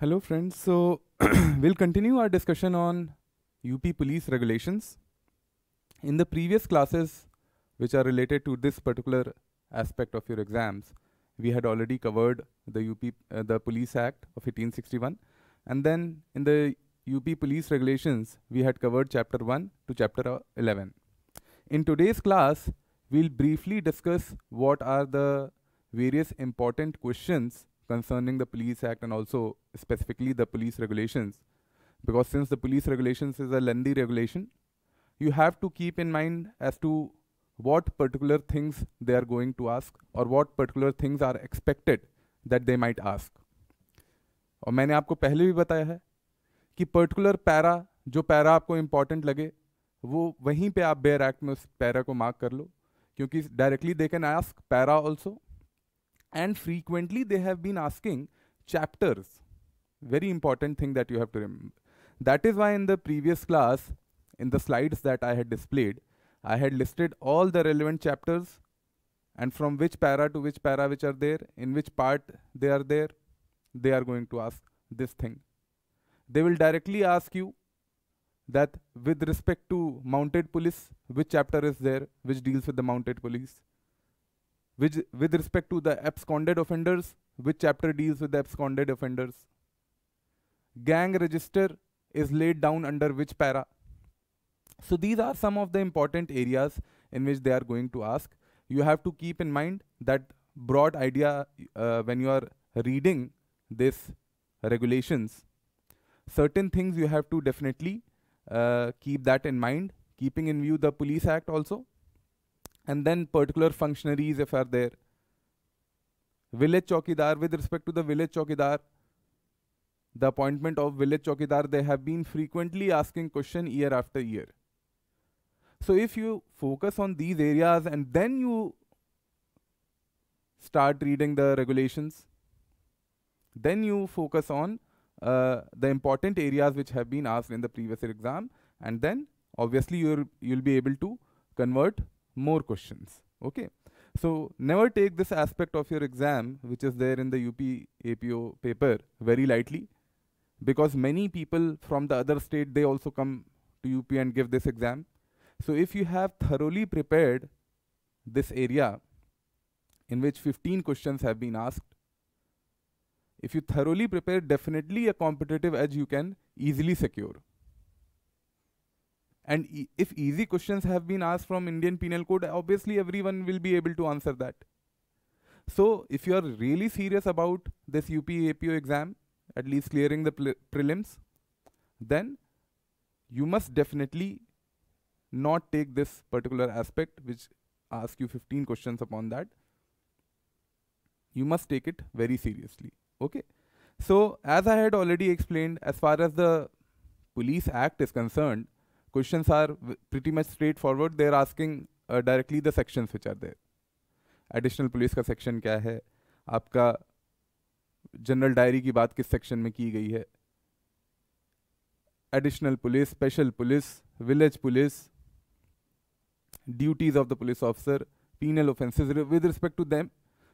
Hello friends, so we'll continue our discussion on UP police regulations. In the previous classes, which are related to this particular aspect of your exams, we had already covered the UP, uh, the Police Act of 1861. And then in the UP police regulations, we had covered chapter 1 to chapter uh, 11. In today's class, we'll briefly discuss what are the various important questions concerning the Police Act and also specifically the police regulations. Because since the police regulations is a lengthy regulation, you have to keep in mind as to what particular things they are going to ask or what particular things are expected that they might ask. और मैंने आपको पहले भी बताया है कि particular para जो para आपको इम्पॉर्टेंट लगे वो वहीं पे आप बेयर एक्ट में उस पैरा को मार्क कर लो क्योंकि directly they can ask para also and frequently they have been asking chapters very important thing that you have to remember that is why in the previous class in the slides that i had displayed i had listed all the relevant chapters and from which para to which para which are there in which part they are there they are going to ask this thing they will directly ask you that with respect to mounted police which chapter is there which deals with the mounted police which, with respect to the absconded offenders, which chapter deals with the absconded offenders? Gang register is laid down under which para? So these are some of the important areas in which they are going to ask. You have to keep in mind that broad idea uh, when you are reading this regulations. Certain things you have to definitely uh, keep that in mind, keeping in view the Police Act also, and then particular functionaries if are there. Village Chokidar, with respect to the village Chokidar, the appointment of village Chokidar, they have been frequently asking question year after year. So if you focus on these areas and then you start reading the regulations, then you focus on uh, the important areas which have been asked in the previous exam and then obviously you'll you'll be able to convert more questions. Okay. So never take this aspect of your exam, which is there in the UP APO paper, very lightly, because many people from the other state, they also come to UP and give this exam. So if you have thoroughly prepared this area, in which 15 questions have been asked, if you thoroughly prepare, definitely a competitive edge you can easily secure. And e if easy questions have been asked from Indian Penal Code, obviously everyone will be able to answer that. So if you are really serious about this UP APO exam, at least clearing the prelims, then you must definitely not take this particular aspect which asks you 15 questions upon that. You must take it very seriously. Okay. So as I had already explained, as far as the Police Act is concerned, questions are pretty much straightforward. They are asking uh, directly the sections which are there. Additional police ka section kya hai? Aapka general diary ki baat kis section mein ki gayi hai? Additional police, special police, village police, duties of the police officer, penal offences with respect to them,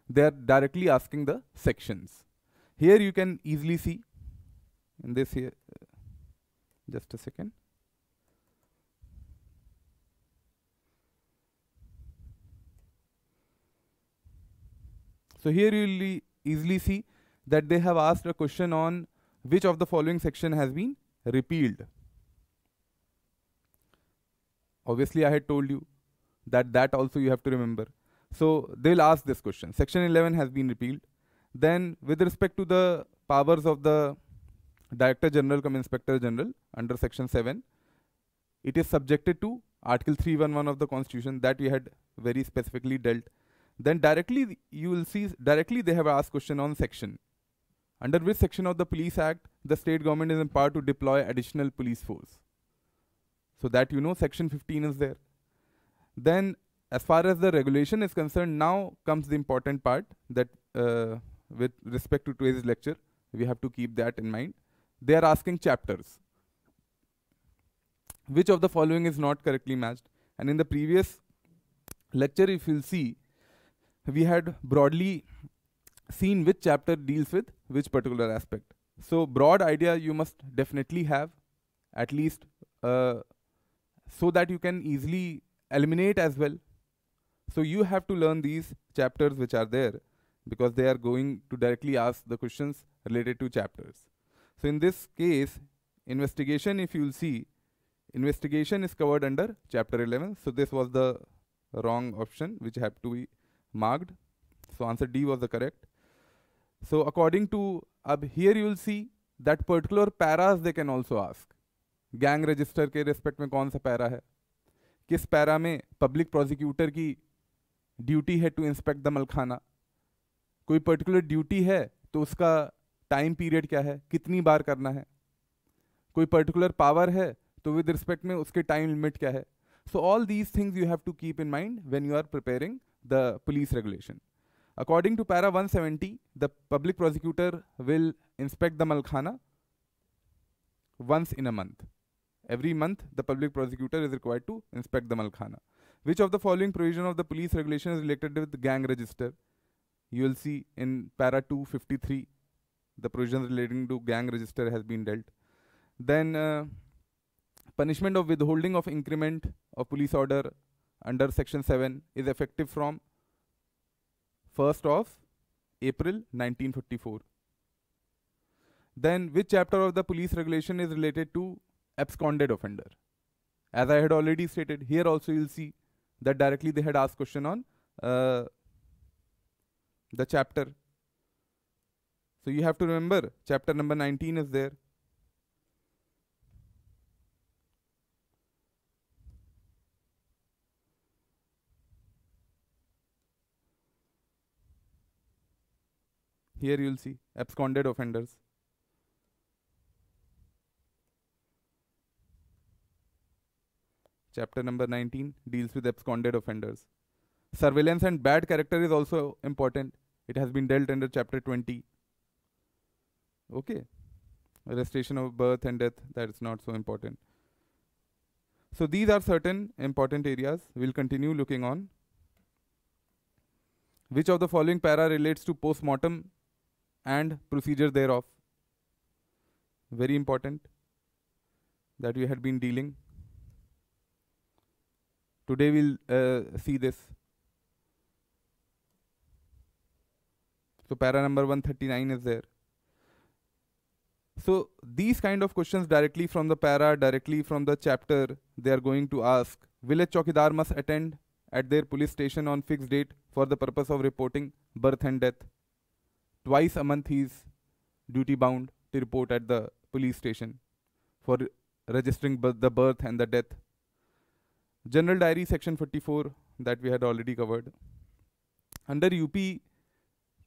they are directly asking the sections. Here you can easily see in this here, just a second. So here you'll easily see that they have asked a question on which of the following section has been repealed. Obviously, I had told you that that also you have to remember. So they'll ask this question. Section 11 has been repealed. Then with respect to the powers of the Director General come Inspector General under Section 7, it is subjected to Article 311 of the Constitution that we had very specifically dealt then directly you will see directly they have asked question on section. Under which section of the Police Act the state government is empowered to deploy additional police force. So that you know section 15 is there. Then as far as the regulation is concerned, now comes the important part that uh, with respect to today's lecture, we have to keep that in mind. They are asking chapters. Which of the following is not correctly matched? And in the previous lecture, if you'll see, we had broadly seen which chapter deals with which particular aspect. So broad idea you must definitely have at least uh, so that you can easily eliminate as well. So you have to learn these chapters which are there because they are going to directly ask the questions related to chapters. So in this case, investigation, if you'll see, investigation is covered under chapter 11. So this was the wrong option which have to be marked. So answer D was the correct. So according to, ab here you will see that particular paras they can also ask. Gang register के respect में कौन सा para है किस para में public prosecutor की duty है to inspect the malkhana कोई पर्टिकुलर ड्यूटी है तो उसका टाइम पीरियड क्या है कितनी बार करना है कोई पर्टिकुलर पावर है तो विद रिस्पेक्ट में उसके टाइम लिमिट क्या है so all these things you have to keep in mind when you are preparing the police regulation. According to para 170, the public prosecutor will inspect the Malkhana once in a month. Every month, the public prosecutor is required to inspect the Malkhana. Which of the following provision of the police regulation is related with gang register? You will see in para 253, the provisions relating to gang register has been dealt. Then uh, punishment of withholding of increment of police order under section 7 is effective from 1st of April 1954. Then which chapter of the police regulation is related to absconded offender? As I had already stated, here also you'll see that directly they had asked question on uh, the chapter. So you have to remember chapter number 19 is there. Here you'll see absconded offenders. Chapter number 19 deals with absconded offenders. Surveillance and bad character is also important. It has been dealt under chapter 20. Okay. Arrestation of birth and death, that is not so important. So these are certain important areas. We'll continue looking on. Which of the following para relates to postmortem and procedure thereof. Very important that we had been dealing. Today we'll uh, see this. So para number 139 is there. So these kind of questions directly from the para, directly from the chapter, they are going to ask, village chowkidar must attend at their police station on fixed date for the purpose of reporting birth and death. Twice a month, he's duty bound to report at the police station for registering the birth and the death. General Diary, Section 44, that we had already covered. Under UP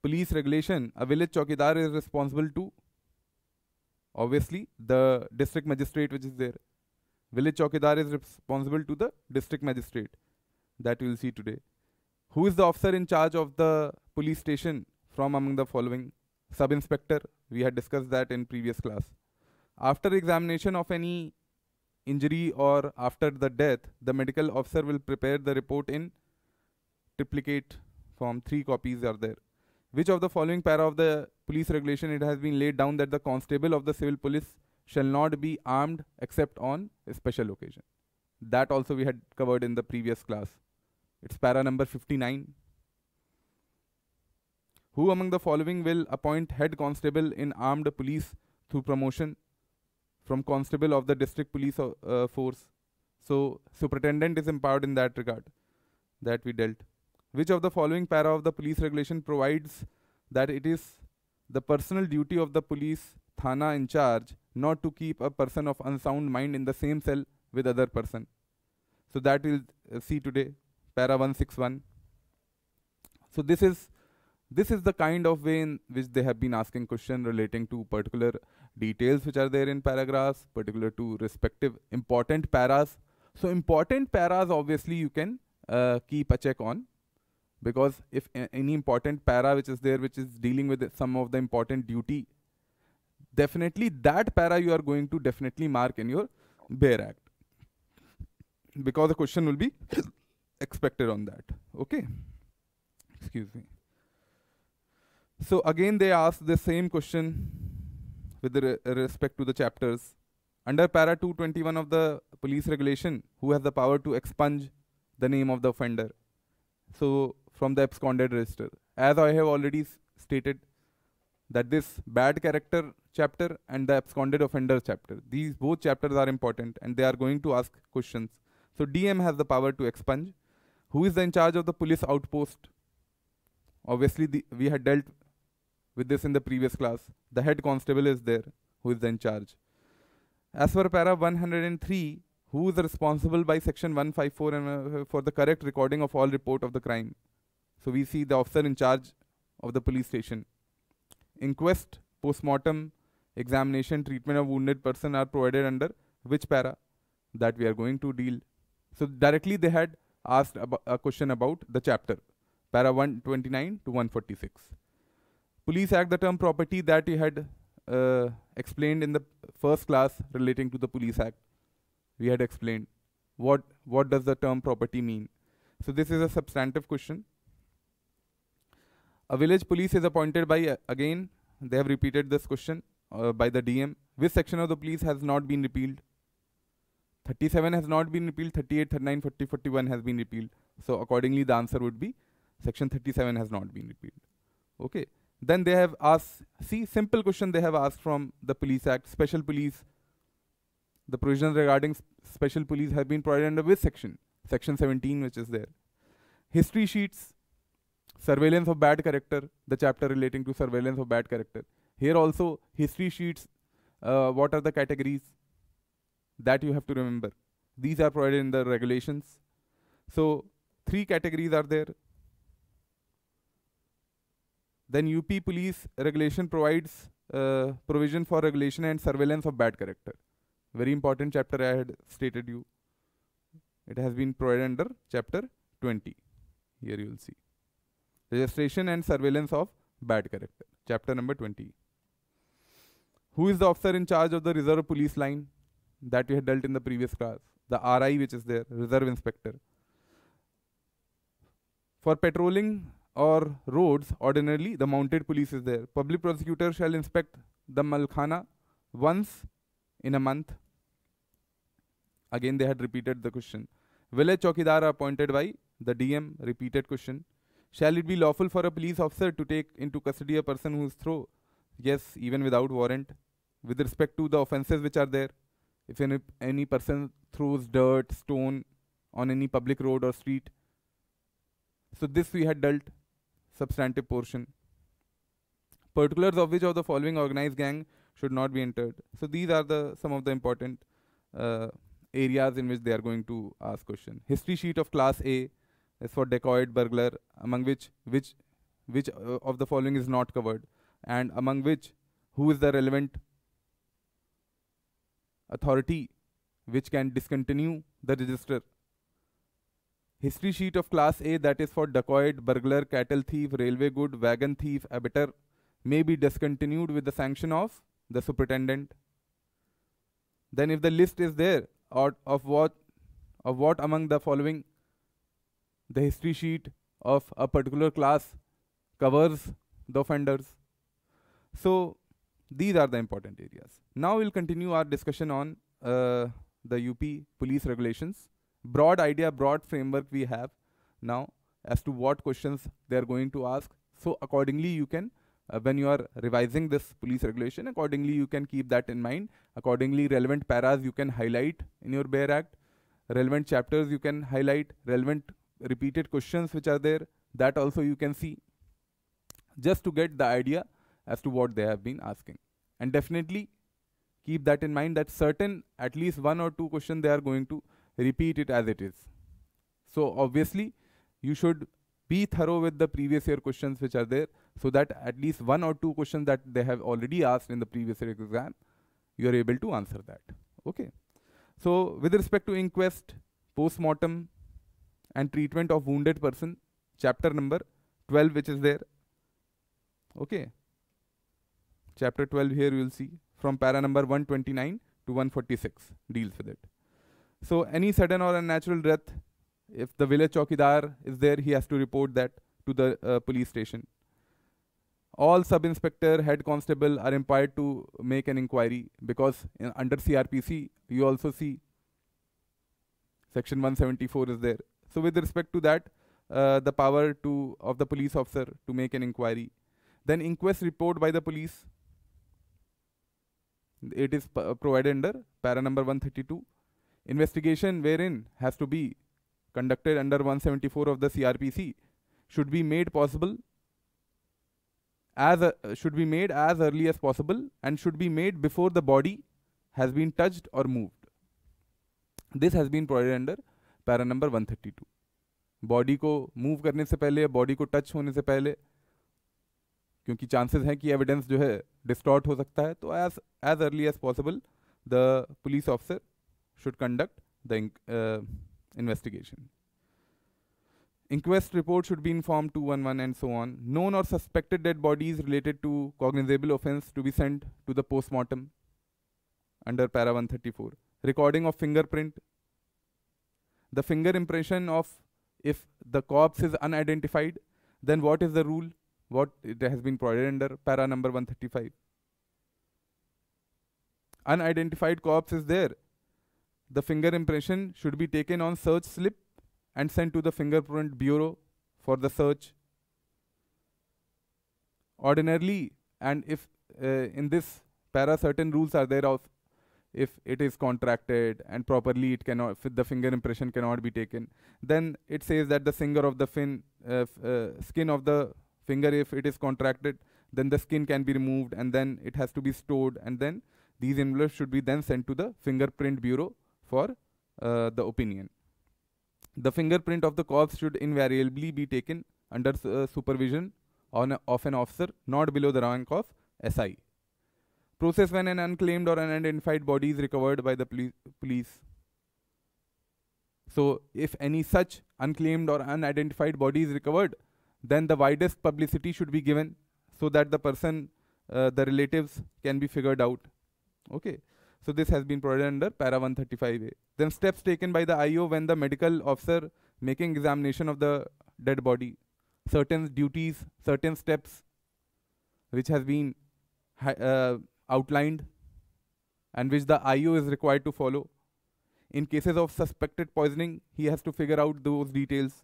police regulation, a village chowkidar is responsible to, obviously, the district magistrate which is there. Village chowkidar is responsible to the district magistrate that we will see today. Who is the officer in charge of the police station? from among the following sub-inspector, we had discussed that in previous class. After examination of any injury or after the death, the medical officer will prepare the report in triplicate form, three copies are there. Which of the following para of the police regulation it has been laid down that the constable of the civil police shall not be armed except on a special occasion. That also we had covered in the previous class. It's para number 59. Who among the following will appoint head constable in armed police through promotion from constable of the district police uh, uh, force? So superintendent is empowered in that regard that we dealt. Which of the following para of the police regulation provides that it is the personal duty of the police thana in charge not to keep a person of unsound mind in the same cell with other person. So that we'll uh, see today, para 161. So this is this is the kind of way in which they have been asking question relating to particular details which are there in paragraphs, particular to respective important paras. So important paras obviously you can uh, keep a check on because if any important para which is there which is dealing with some of the important duty, definitely that para you are going to definitely mark in your bare act because the question will be expected on that. Okay. Excuse me. So again, they ask the same question with re respect to the chapters. Under para 221 of the police regulation, who has the power to expunge the name of the offender? So from the absconded register. As I have already stated that this bad character chapter and the absconded offender chapter, these both chapters are important and they are going to ask questions. So DM has the power to expunge. Who is in charge of the police outpost? Obviously, the, we had dealt with this in the previous class. The head constable is there, who is in charge. As for para 103, who is responsible by section 154 and, uh, for the correct recording of all report of the crime? So we see the officer in charge of the police station. Inquest, postmortem, examination, treatment of wounded person are provided under which para that we are going to deal. So directly they had asked a question about the chapter, para 129 to 146. Police Act, the term property that you had uh, explained in the first class relating to the Police Act, we had explained what, what does the term property mean. So this is a substantive question. A village police is appointed by, uh, again, they have repeated this question uh, by the DM. Which section of the police has not been repealed? 37 has not been repealed, 38, 39, 40, 41 has been repealed. So accordingly, the answer would be section 37 has not been repealed. Okay. Then they have asked, see, simple question they have asked from the Police Act, Special Police. The provisions regarding Special Police have been provided under which section? Section 17, which is there. History sheets, surveillance of bad character, the chapter relating to surveillance of bad character. Here also, history sheets, uh, what are the categories? That you have to remember. These are provided in the regulations. So, three categories are there then UP police regulation provides uh, provision for regulation and surveillance of bad character. Very important chapter I had stated you. It has been provided under chapter 20. Here you will see. Registration and surveillance of bad character. Chapter number 20. Who is the officer in charge of the reserve police line? That we had dealt in the previous class. The RI which is there, reserve inspector. For patrolling or roads, ordinarily the mounted police is there. Public prosecutor shall inspect the Malkhana once in a month. Again, they had repeated the question. Village Chokidar appointed by the DM, repeated question. Shall it be lawful for a police officer to take into custody a person who is through? Yes, even without warrant. With respect to the offences which are there, if any, any person throws dirt, stone on any public road or street. So this we had dealt substantive portion. Particulars of which of the following organized gang should not be entered. So these are the some of the important uh, areas in which they are going to ask question. History sheet of class A is for dacoit, burglar, among which which which uh, of the following is not covered, and among which who is the relevant authority which can discontinue the register History sheet of class A that is for dacoit, burglar, cattle thief, railway good, wagon thief, abettor may be discontinued with the sanction of the superintendent. Then if the list is there or of what of what among the following the history sheet of a particular class covers the offenders. So these are the important areas. Now we'll continue our discussion on uh, the UP police regulations broad idea, broad framework we have now as to what questions they are going to ask. So accordingly, you can, uh, when you are revising this police regulation, accordingly you can keep that in mind. Accordingly, relevant paras you can highlight in your Bear Act. Relevant chapters you can highlight. Relevant repeated questions which are there, that also you can see. Just to get the idea as to what they have been asking. And definitely keep that in mind that certain, at least one or two questions they are going to repeat it as it is. So obviously, you should be thorough with the previous year questions which are there so that at least one or two questions that they have already asked in the previous year exam, you are able to answer that. Okay. So with respect to inquest, post-mortem and treatment of wounded person, chapter number 12 which is there. Okay. Chapter 12 here you will see from para number 129 to 146 deals with it. So any sudden or unnatural death, if the village chowkidar is there, he has to report that to the uh, police station. All sub-inspector, head constable are empowered to make an inquiry because in under CRPC, you also see section 174 is there. So with respect to that, uh, the power to of the police officer to make an inquiry. Then inquest report by the police. It is uh, provided under para number 132 Investigation wherein has to be conducted under 174 of the CRPC should be made possible as a, should be made as early as possible and should be made before the body has been touched or moved. This has been provided under para number 132. body ko move karne se pehle ya body ko touch hone se pehle kyunki chances hain ki evidence jo hai distort ho sakta hai तो as as early as possible the police officer should conduct the inc uh, investigation. Inquest report should be informed 211 and so on. Known or suspected dead bodies related to cognizable offense to be sent to the postmortem under para 134. Recording of fingerprint. The finger impression of if the corpse is unidentified, then what is the rule? What it has been provided under para number 135. Unidentified corpse is there the finger impression should be taken on search slip and sent to the fingerprint bureau for the search. Ordinarily, and if uh, in this para certain rules are there of if it is contracted and properly it cannot the finger impression cannot be taken then it says that the finger of the fin uh, uh, skin of the finger if it is contracted then the skin can be removed and then it has to be stored and then these envelopes should be then sent to the fingerprint bureau for uh, the opinion. The fingerprint of the corpse should invariably be taken under uh, supervision a, of an officer not below the rank of SI. Process when an unclaimed or unidentified body is recovered by the poli police. So, if any such unclaimed or unidentified body is recovered, then the widest publicity should be given so that the person, uh, the relatives can be figured out. Okay. So this has been provided under para 135A. Then steps taken by the IO when the medical officer making examination of the dead body. Certain duties, certain steps which has been uh, outlined and which the IO is required to follow. In cases of suspected poisoning, he has to figure out those details.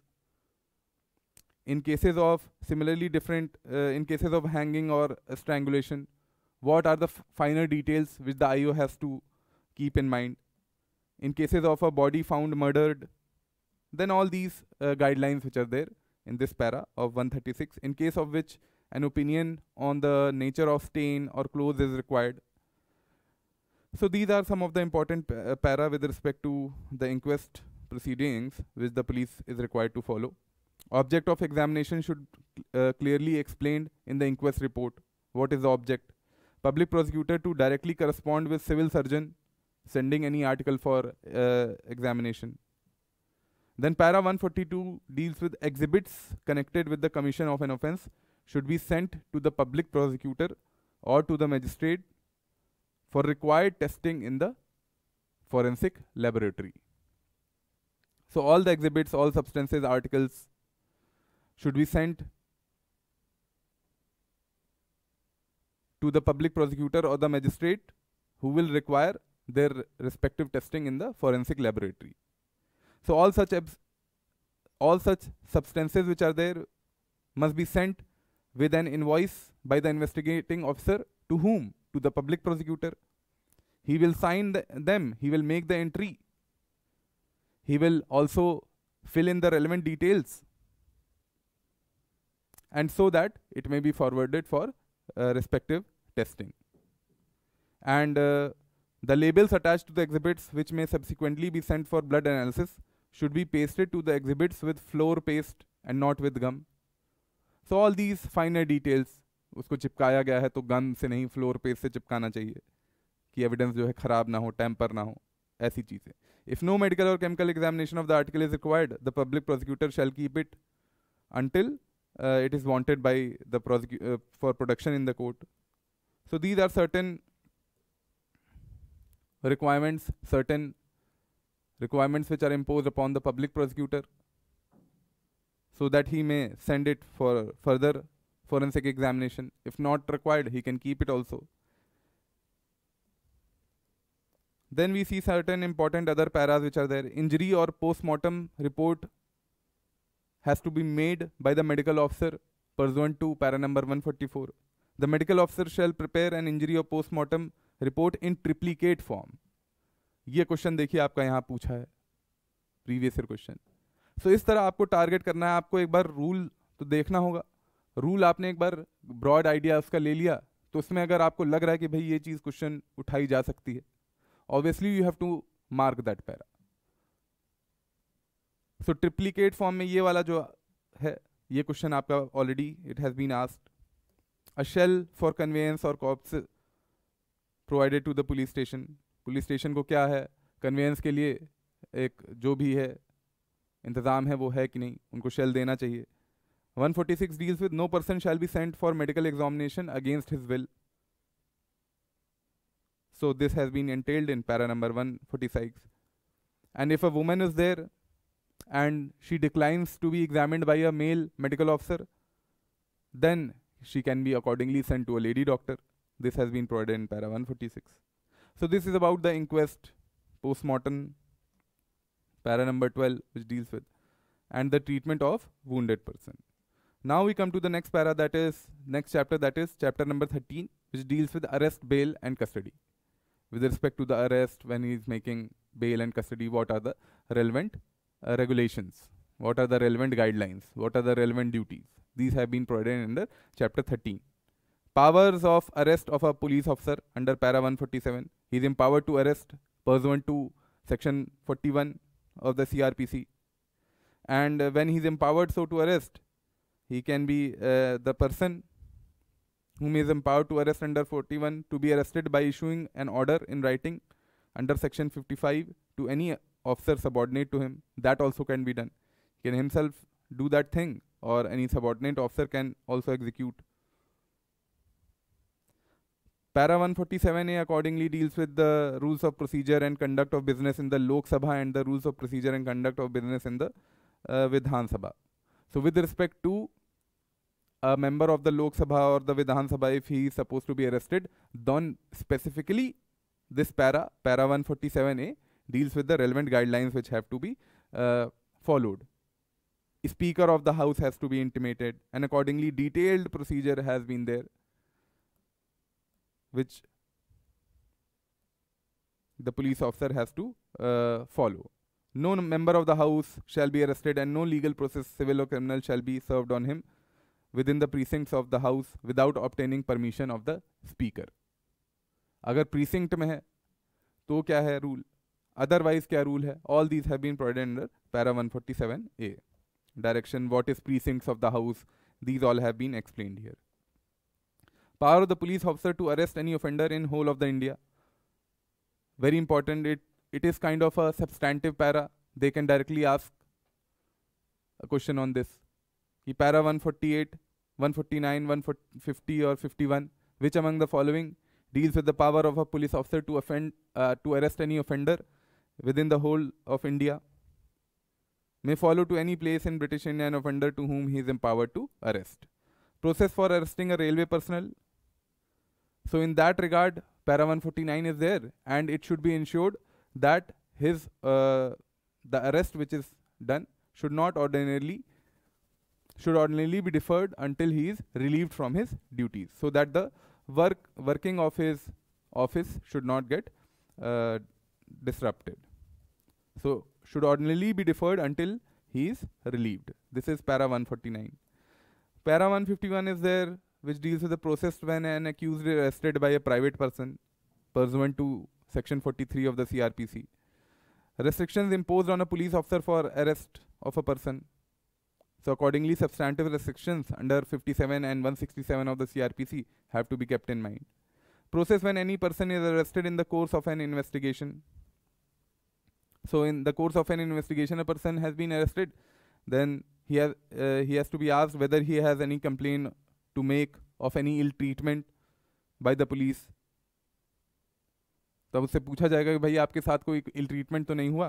In cases of similarly different, uh, in cases of hanging or uh, strangulation, what are the finer details which the IO has to keep in mind. In cases of a body found murdered, then all these uh, guidelines which are there in this para of 136, in case of which an opinion on the nature of stain or clothes is required. So these are some of the important uh, para with respect to the inquest proceedings which the police is required to follow. Object of examination should uh, clearly explained in the inquest report. What is the object? public prosecutor to directly correspond with civil surgeon sending any article for uh, examination. Then para 142 deals with exhibits connected with the commission of an offence should be sent to the public prosecutor or to the magistrate for required testing in the forensic laboratory. So all the exhibits, all substances, articles should be sent to the public prosecutor or the magistrate who will require their respective testing in the forensic laboratory. So all such all such substances which are there must be sent with an invoice by the investigating officer to whom? To the public prosecutor. He will sign them, he will make the entry. He will also fill in the relevant details and so that it may be forwarded for uh, respective testing. And uh, the labels attached to the exhibits which may subsequently be sent for blood analysis should be pasted to the exhibits with floor paste and not with gum. So all these finer details उसको चिपकाया गया है तो गम से नहीं floor paste से चिपकाना चाहिए कि एविडेंस जो है ख़राब ना हो टैंपर ना हो ऐसी चीज़ें इफ़ नो मेडिकल और chemical examination of the article is required the public prosecutor shall keep it until uh, it is wanted by the prosecu- uh, for production in the court So these are certain requirements, certain requirements which are imposed upon the public prosecutor so that he may send it for further forensic examination. If not required, he can keep it also. Then we see certain important other paras which are there. Injury or post-mortem report has to be made by the medical officer pursuant to para number 144. The medical officer shall prepare an injury or postmortem report in triplicate form. ये question देखिए आपका यहाँ पूछा है previous year question so इस तरह आपको target करना है आपको एक बार रूल तो देखना होगा रूल आपने एक बार ब्रॉड आइडिया उसका ले लिया तो उसमें अगर आपको लग रहा है कि भाई ये चीज़ क्वेश्चन उठाई जा सकती है obviously you have to mark that para so triplicate form में ये वाला जो है ये क्वेश्चन आपका already it has been asked a shell for conveyance or corpse provided to the police station police station ko kya hai conveyance ke liye ek jo bhi hai intezam hai wo hai ki nahi unko shell dena chahiye 146 deals with no person shall be sent for medical examination against his will so this has been entailed in para number 146 and if a woman is there and she declines to be examined by a male medical officer then she can be accordingly sent to a lady doctor. This has been provided in para 146. So this is about the inquest, post-mortem, para number 12, which deals with, and the treatment of wounded person. Now we come to the next para that is, next chapter that is chapter number 13, which deals with arrest, bail and custody. With respect to the arrest, when he is making bail and custody, what are the relevant uh, regulations? What are the relevant guidelines? What are the relevant duties? These have been provided under Chapter 13. Powers of arrest of a police officer under Para 147. He is empowered to arrest pursuant to Section 41 of the CRPC. And uh, when he is empowered so to arrest, he can be uh, the person whom is empowered to arrest under 41 to be arrested by issuing an order in writing under section 55 to any officer subordinate to him that also can be done can himself do that thing or any subordinate officer can also execute. Para 147A accordingly deals with the rules of procedure and conduct of business in the Lok Sabha and the rules of procedure and conduct of business in the uh, Vidhan Sabha. So with respect to a member of the Lok Sabha or the Vidhan Sabha, if he is supposed to be arrested, then specifically this para, para 147A, deals with the relevant guidelines which have to be uh, followed. Speaker of the House has to be intimated, and accordingly, detailed procedure has been there, which the police officer has to uh, follow. No member of the House shall be arrested, and no legal process, civil or criminal, shall be served on him within the precincts of the House without obtaining permission of the Speaker. agar precinct mein hai to kya hai rule otherwise kya rule hai all these have been provided under para 147 a direction, what is precincts of the house, these all have been explained here. Power of the police officer to arrest any offender in whole of the India. Very important, it, it is kind of a substantive para. They can directly ask a question on this. Ki para 148, 149, 150 or 51, which among the following deals with the power of a police officer to offend, uh, to arrest any offender within the whole of India? may follow to any place in British India an offender to whom he is empowered to arrest. Process for arresting a railway personnel. So in that regard, para 149 is there and it should be ensured that his uh, the arrest which is done should not ordinarily should ordinarily be deferred until he is relieved from his duties so that the work working of his office should not get uh, disrupted. So should ordinarily be deferred until he is relieved. This is para 149. Para 151 is there which deals with the process when an accused is arrested by a private person pursuant to section 43 of the CRPC. Restrictions imposed on a police officer for arrest of a person. So accordingly, substantive restrictions under 57 and 167 of the CRPC have to be kept in mind. Process when any person is arrested in the course of an investigation so in the course of an investigation, a person has been arrested. Then he has uh, he has to be asked whether he has any complaint to make of any ill treatment by the police. तब उससे पूछा जाएगा कि भाई आपके साथ कोई ill treatment तो नहीं हुआ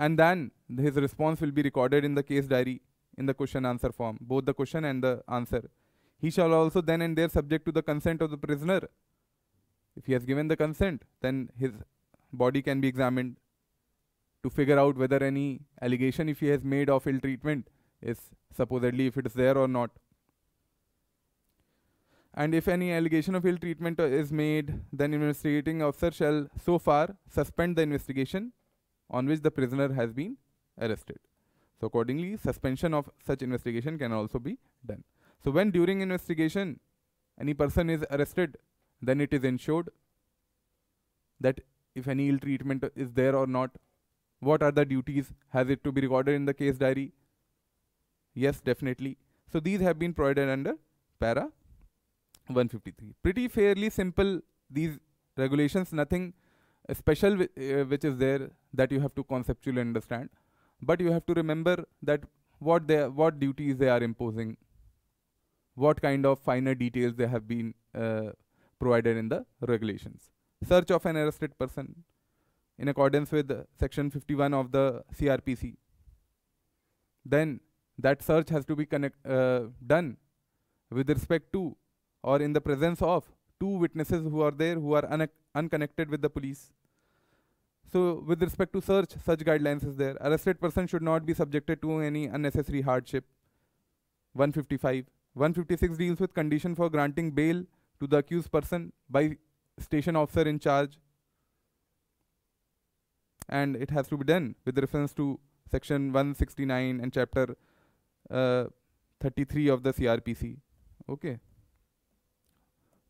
and then his response will be recorded in the case diary in the question answer form both the question and the answer he shall also then and there subject to the consent of the prisoner if he has given the consent then his body can be examined to figure out whether any allegation if he has made of ill treatment is supposedly if it is there or not. And if any allegation of ill treatment is made, then investigating officer shall so far suspend the investigation on which the prisoner has been arrested. So accordingly, suspension of such investigation can also be done. So when during investigation any person is arrested, then it is ensured that if any ill treatment is there or not, what are the duties? Has it to be recorded in the case diary? Yes, definitely. So these have been provided under para 153. Pretty fairly simple these regulations, nothing special uh, which is there that you have to conceptually understand. But you have to remember that what they what duties they are imposing, what kind of finer details they have been uh, provided in the regulations. Search of an arrested person, in accordance with section 51 of the CRPC. Then that search has to be connect, uh, done with respect to or in the presence of two witnesses who are there who are un unconnected with the police. So with respect to search, such guidelines is there. Arrested person should not be subjected to any unnecessary hardship. 155. 156 deals with condition for granting bail to the accused person by station officer in charge and it has to be done with reference to section 169 and chapter uh, 33 of the CRPC. Okay.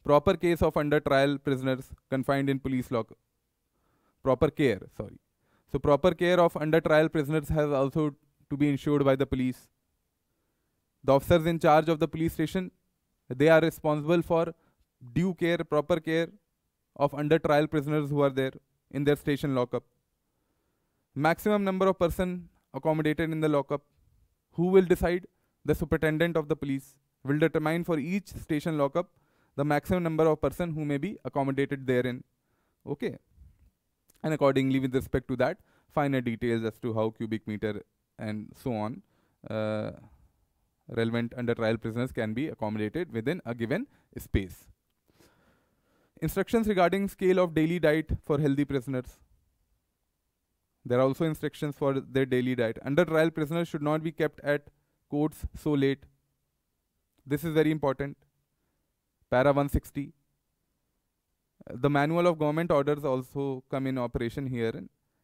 Proper case of under trial prisoners confined in police lock. Proper care, sorry. So proper care of under trial prisoners has also to be ensured by the police. The officers in charge of the police station, they are responsible for due care, proper care of under trial prisoners who are there in their station lockup maximum number of person accommodated in the lockup. Who will decide? The superintendent of the police will determine for each station lockup the maximum number of person who may be accommodated therein. Okay. And accordingly, with respect to that, finer details as to how cubic meter and so on uh, relevant under trial prisoners can be accommodated within a given space. Instructions regarding scale of daily diet for healthy prisoners. There are also instructions for their daily diet. Under trial, prisoners should not be kept at courts so late. This is very important. Para 160. The manual of government orders also come in operation here,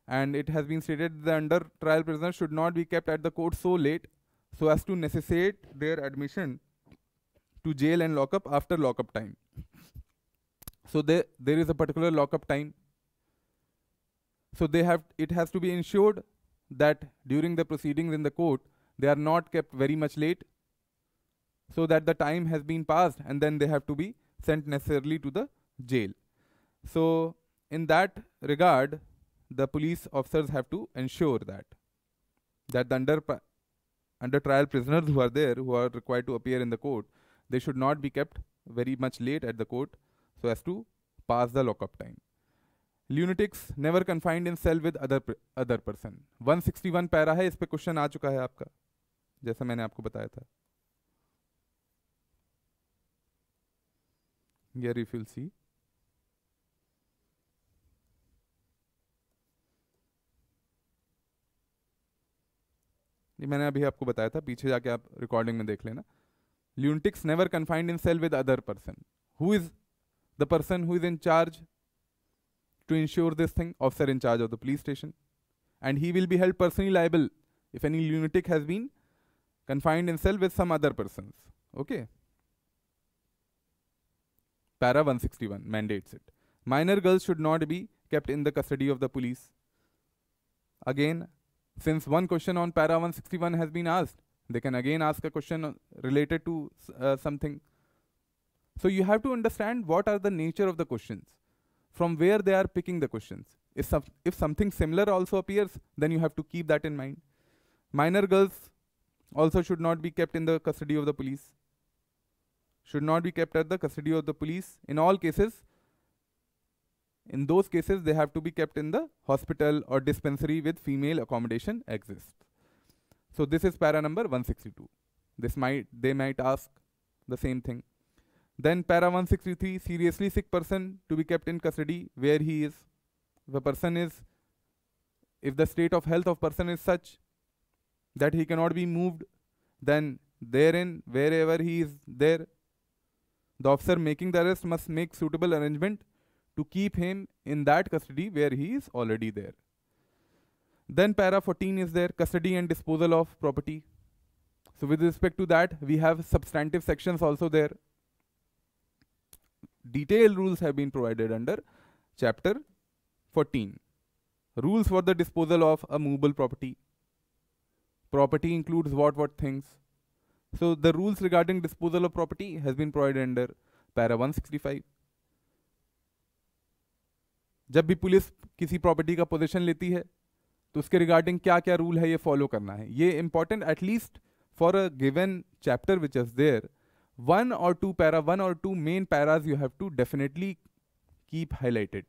and it has been stated that under trial prisoners should not be kept at the court so late so as to necessitate their admission to jail and lockup after lockup time. So there, there is a particular lockup time so they have it has to be ensured that during the proceedings in the court they are not kept very much late so that the time has been passed and then they have to be sent necessarily to the jail. So in that regard the police officers have to ensure that that the under under trial prisoners who are there who are required to appear in the court they should not be kept very much late at the court so as to pass the lockup time. Lunatics never confined in cell with other other person 161 para है इस पे question आ चुका है आपका जैसा मैंने आपको बताया था यार यू फिल सी ये मैंने अभी आपको बताया था पीछे जाके आप रिकॉर्डिंग में देख लेना lunatics never confined in cell with other person who is the person who is in charge to ensure this thing, officer in charge of the police station. And he will be held personally liable if any lunatic has been confined in cell with some other persons. Okay. Para 161 mandates it. Minor girls should not be kept in the custody of the police. Again, since one question on Para 161 has been asked, they can again ask a question related to uh, something. So you have to understand what are the nature of the questions from where they are picking the questions. If, some, if something similar also appears, then you have to keep that in mind. Minor girls also should not be kept in the custody of the police. Should not be kept at the custody of the police. In all cases, in those cases, they have to be kept in the hospital or dispensary with female accommodation exists. So this is para number 162. This might, they might ask the same thing. Then para 163, seriously sick person to be kept in custody where he is. The person is, if the state of health of person is such that he cannot be moved, then therein, wherever he is there, the officer making the arrest must make suitable arrangement to keep him in that custody where he is already there. Then para 14 is there, custody and disposal of property. So with respect to that, we have substantive sections also there. detailed rules have been provided under chapter 14 rules for the disposal of a movable property property includes what what things so the rules regarding disposal of property has been provided under para 165 जब भी police किसी property का position लेती है तो उसके regarding क्या क्या रूल है ये फॉलो करना है ये important at least for a given chapter which is there one or two para one or two main paras you have to definitely keep highlighted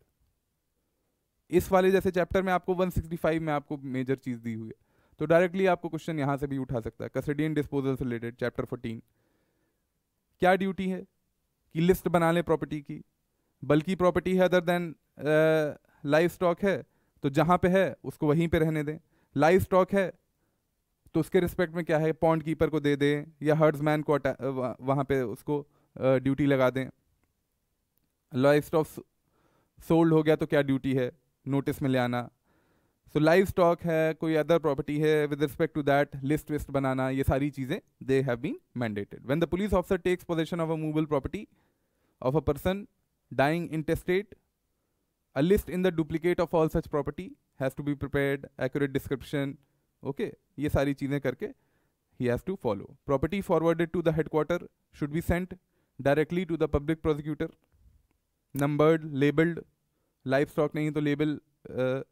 इस वाले जैसे चैप्टर में आपको 165 में आपको मेजर चीज़ दी हुई है तो डायरेक्टली आपको क्वेश्चन यहां से भी उठा सकता है कसडियन डिस्पोजल से रिलेटेड चैप्टर 14 क्या ड्यूटी है कि लिस्ट बना ले प्रॉपर्टी की बल्कि प्रॉपर्टी है अदर देन लाइव स्टॉक है तो जहां पे है उसको वहीं पे रहने दें लाइव स्टॉक है तो उसके रिस्पेक्ट में क्या है पॉइंट कीपर को दे दें या हर्ड्समैन को वहाँ पे उसको ड्यूटी लगा दें लाइव स्टॉक सोल्ड हो गया तो क्या ड्यूटी है नोटिस में ले आना सो लाइव स्टॉक है कोई अदर प्रॉपर्टी है with respect to that list विस्ट बनाना ये सारी चीज़ें they have been mandated when the police officer takes possession of a movable property of a person dying intestate a list in the duplicate of all such property has to be prepared accurate description okay ये सारी चीज़ें करके ही has to follow property forwarded to the headquarter should be sent directly to the public prosecutor numbered labelled life stock नहीं तो label uh,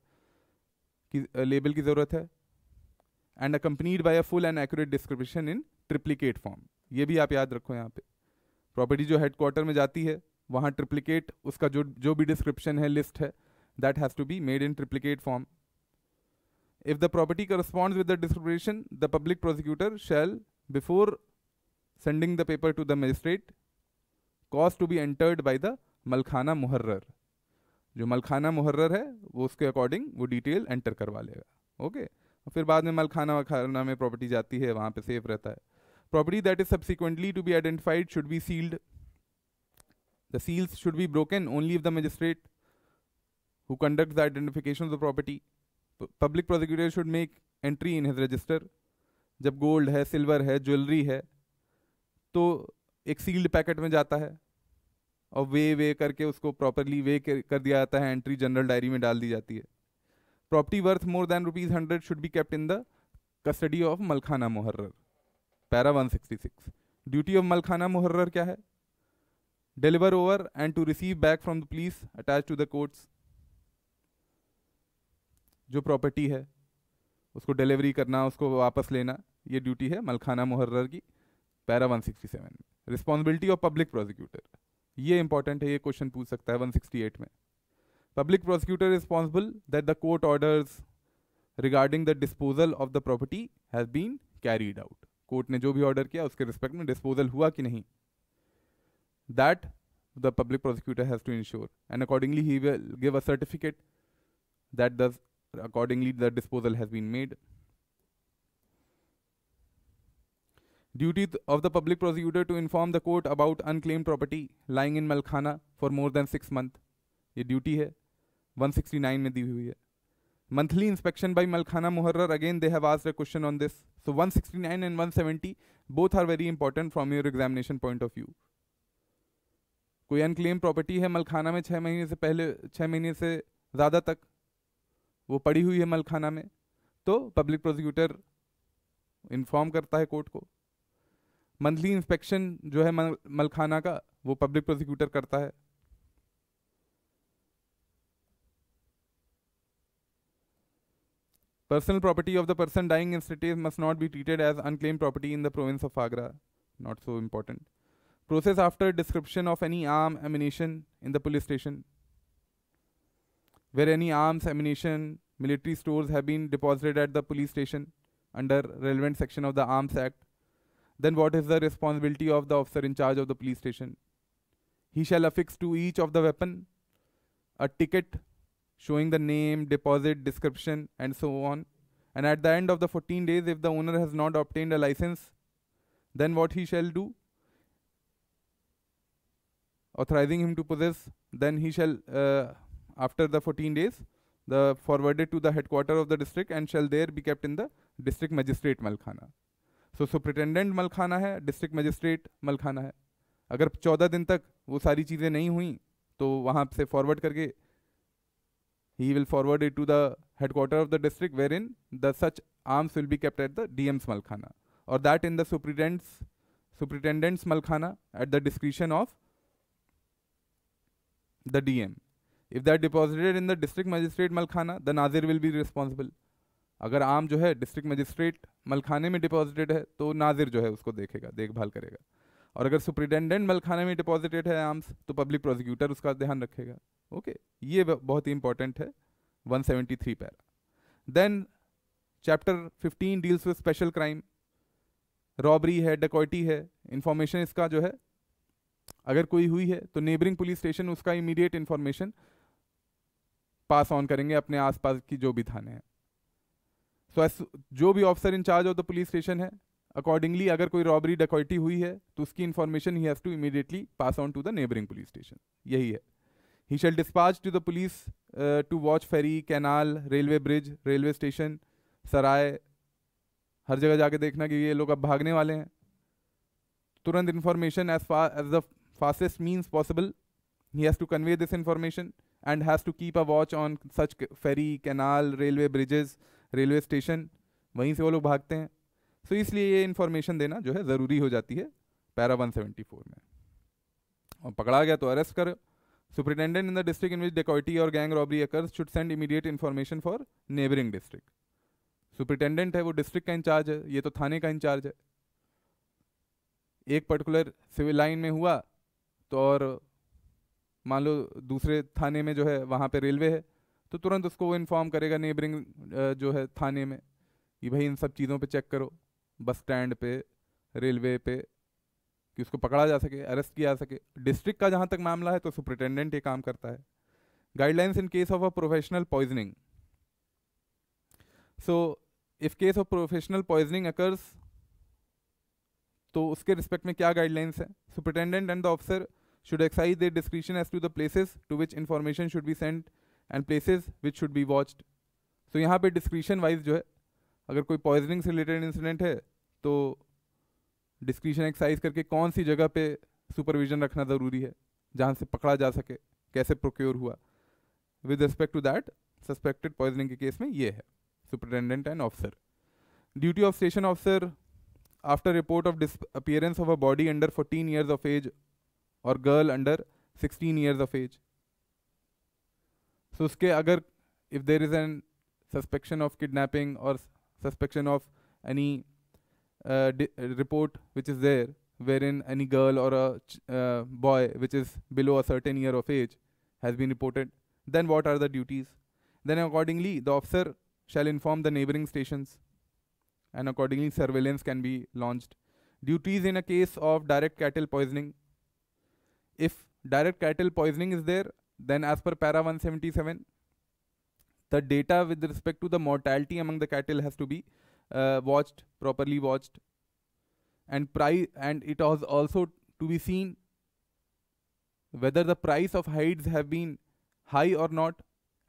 की label uh, की ज़रूरत है and accompanied by a full and accurate description in triplicate form ये भी आप याद रखो यहाँ पे प्रॉपर्टी जो हेडक्वार्टर में जाती है वहाँ ट्रिप्लीकेट उसका जो जो भी डिस्क्रिप्शन है लिस्ट है that has to be made in triplicate form if the property corresponds with the description the public prosecutor shall before sending the paper to the magistrate cause to be entered by the malkhana moharrir जो मलखाना मुहर्र है वो उसके according वो detail enter करवा लेगा okay फिर बाद में मलखाना वखाना में प्रॉपर्टी जाती है वहाँ पे सेफ रहता है property that is subsequently to be identified should be sealed the seals should be broken only if the magistrate who conduct the identification of the property public prosecutor should make entry in his register जब gold है silver है jewellery है तो एक sealed packet में जाता है और वे वे करके उसको प्रॉपरली वे कर दिया जाता है एंट्री जनरल डायरी में डाल दी जाती है property worth more than rupees hundred should be kept in the custody of malkhana moharrir para one sixty six duty of malkhana moharrir क्या है deliver over and to receive back from the police attach to the courts जो property है उसको delivery करना उसको वापस लेना ये ड्यूटी है मलखाना मुहर्र की पैरा 167 में रिस्पॉन्सिबिलिटी ऑफ पब्लिक प्रोसिक्यूटर ये इंपॉर्टेंट है ये क्वेश्चन पूछ सकता है 168 में public prosecutor responsible that the court orders regarding the disposal of the property has been carried out court ने जो भी ऑर्डर किया उसके रिस्पेक्ट में डिस्पोजल हुआ कि नहीं that the public prosecutor has to ensure and accordingly he will give a certificate that this Accordingly, the disposal has been made. Duty of the public prosecutor to inform the court about unclaimed property lying in malkhana for more than 6 month. ye duty hai 169 mein di hui hai monthly inspection by malkhana muharrar again they have asked a question on this so 169 and 170 both are very important from your examination point of view कोई unclaimed property है मलखाना में छः महीने से पहले छः महीने से ज़्यादा तक वो पड़ी हुई है मलखाना में तो पब्लिक प्रोसिक्यूटर इन्फॉर्म करता है कोर्ट को मंथली इंस्पेक्शन जो है मलखाना का वो पब्लिक प्रोसिक्यूटर करता है personal property of the person dying intestate must not be treated as unclaimed property in the province of Agra not so important process after description of any arm ammunition in the police station where any arms, ammunition, military stores have been deposited at the police station under relevant section of the Arms Act, then what is the responsibility of the officer in charge of the police station? He shall affix to each of the weapon a ticket showing the name, deposit, description, and so on. And at the end of the 14 days, if the owner has not obtained a license, then what he shall do? Authorizing him to possess, then he shall uh, after the 14 days the forwarded to the headquarter of the district and shall there be kept in the district magistrate मलखाना so so, superintendent मलखाना है district magistrate मलखाना है अगर चौदह दिन तक वो सारी चीज़ें नहीं हुई तो वहाँ से फॉरवर्ड करके he will forward it to the headquarter of the district where in the such arms will be kept at the D M's malkhana और that in the superintends superintendents malkhana at the description of the D M if that deposited in the district magistrate malkhana the nazir will be responsible अगर आम जो है district magistrate मलखाने में deposited है तो नाजिर जो है उसको देखेगा देखभाल करेगा और अगर सुप्रिटेंडेंट मलखाने में डिपॉजिटेड है आम्स तो पब्लिक प्रोसिक्यूटर उसका ध्यान रखेगा ओके okay, ये बहुत ही इंपॉर्टेंट है 173 para then chapter fifteen deals with special crime robbery है डकॉटी है इंफॉर्मेशन इसका जो है अगर कोई हुई है तो नेबरिंग पुलिस स्टेशन उसका इमीडिएट इन्फॉर्मेशन पास ऑन करेंगे अपने आसपास की जो भी थाने हैं सो so, जो भी officer incharge of the police station है अकॉर्डिंगली अगर कोई रॉबरी डकॉइटी हुई है तो उसकी information he has to immediately pass on to the neighbouring police station यही है he shall dispatch to the police to watch ferry canal railway bridge railway station सराय हर जगह जाके देखना कि ये लोग अब भागने वाले हैं तुरंत इन्फॉर्मेशन एज फा as the fastest means possible he has to convey this information and has to keep a watch on such ferry, canal, railway bridges, railway station. वहीं से वो लोग भागते हैं सो so, इसलिए ये इन्फॉर्मेशन देना जो है ज़रूरी हो जाती है पैरा 174 में और पकड़ा गया तो अरेस्ट कर superintendent in the district in which dacoity और gang robbery occurs should send immediate information for neighbouring district superintendent है वो डिस्ट्रिक्ट का इंचार्ज है ये तो थाने का इंचार्ज है एक पर्टिकुलर सिविल लाइन में हुआ तो और मान लो दूसरे थाने में जो है वहाँ पे रेलवे है तो तुरंत उसको वो इन्फॉर्म करेगा नेबरिंग जो है थाने में कि भाई इन सब चीज़ों पे चेक करो बस स्टैंड पे रेलवे पे कि उसको पकड़ा जा सके अरेस्ट किया जा सके डिस्ट्रिक्ट का जहाँ तक मामला है तो सुप्रिटेंडेंट ये काम करता है guidelines in case of a professional poisoning so if case of professional poisoning occurs तो उसके रिस्पेक्ट में क्या गाइडलाइंस है superintendent and the officer should exercise their discretion as to the places to which information should be sent and places which should be watched. So यहाँ पे discretion wise जो है अगर कोई poisoning से related incident है तो discretion exercise करके कौन सी जगह पे supervision रखना ज़रूरी है जहाँ से पकड़ा जा सके कैसे procure हुआ with respect to that suspected poisoning के केस में ये है superintendent and officer. Duty of station officer after report of disappearance of a body under 14 years of age Or girl under 16 years of age. So if there is an suspicion of kidnapping or suspicion of any uh, report which is there wherein any girl or a uh, boy which is below a certain year of age has been reported then what are the duties then accordingly the officer shall inform the neighboring stations and accordingly surveillance can be launched duties in a case of direct cattle poisoning if direct cattle poisoning is there, then as per para 177, the data with respect to the mortality among the cattle has to be uh, watched, properly watched. And, price, and it was also to be seen whether the price of hides have been high or not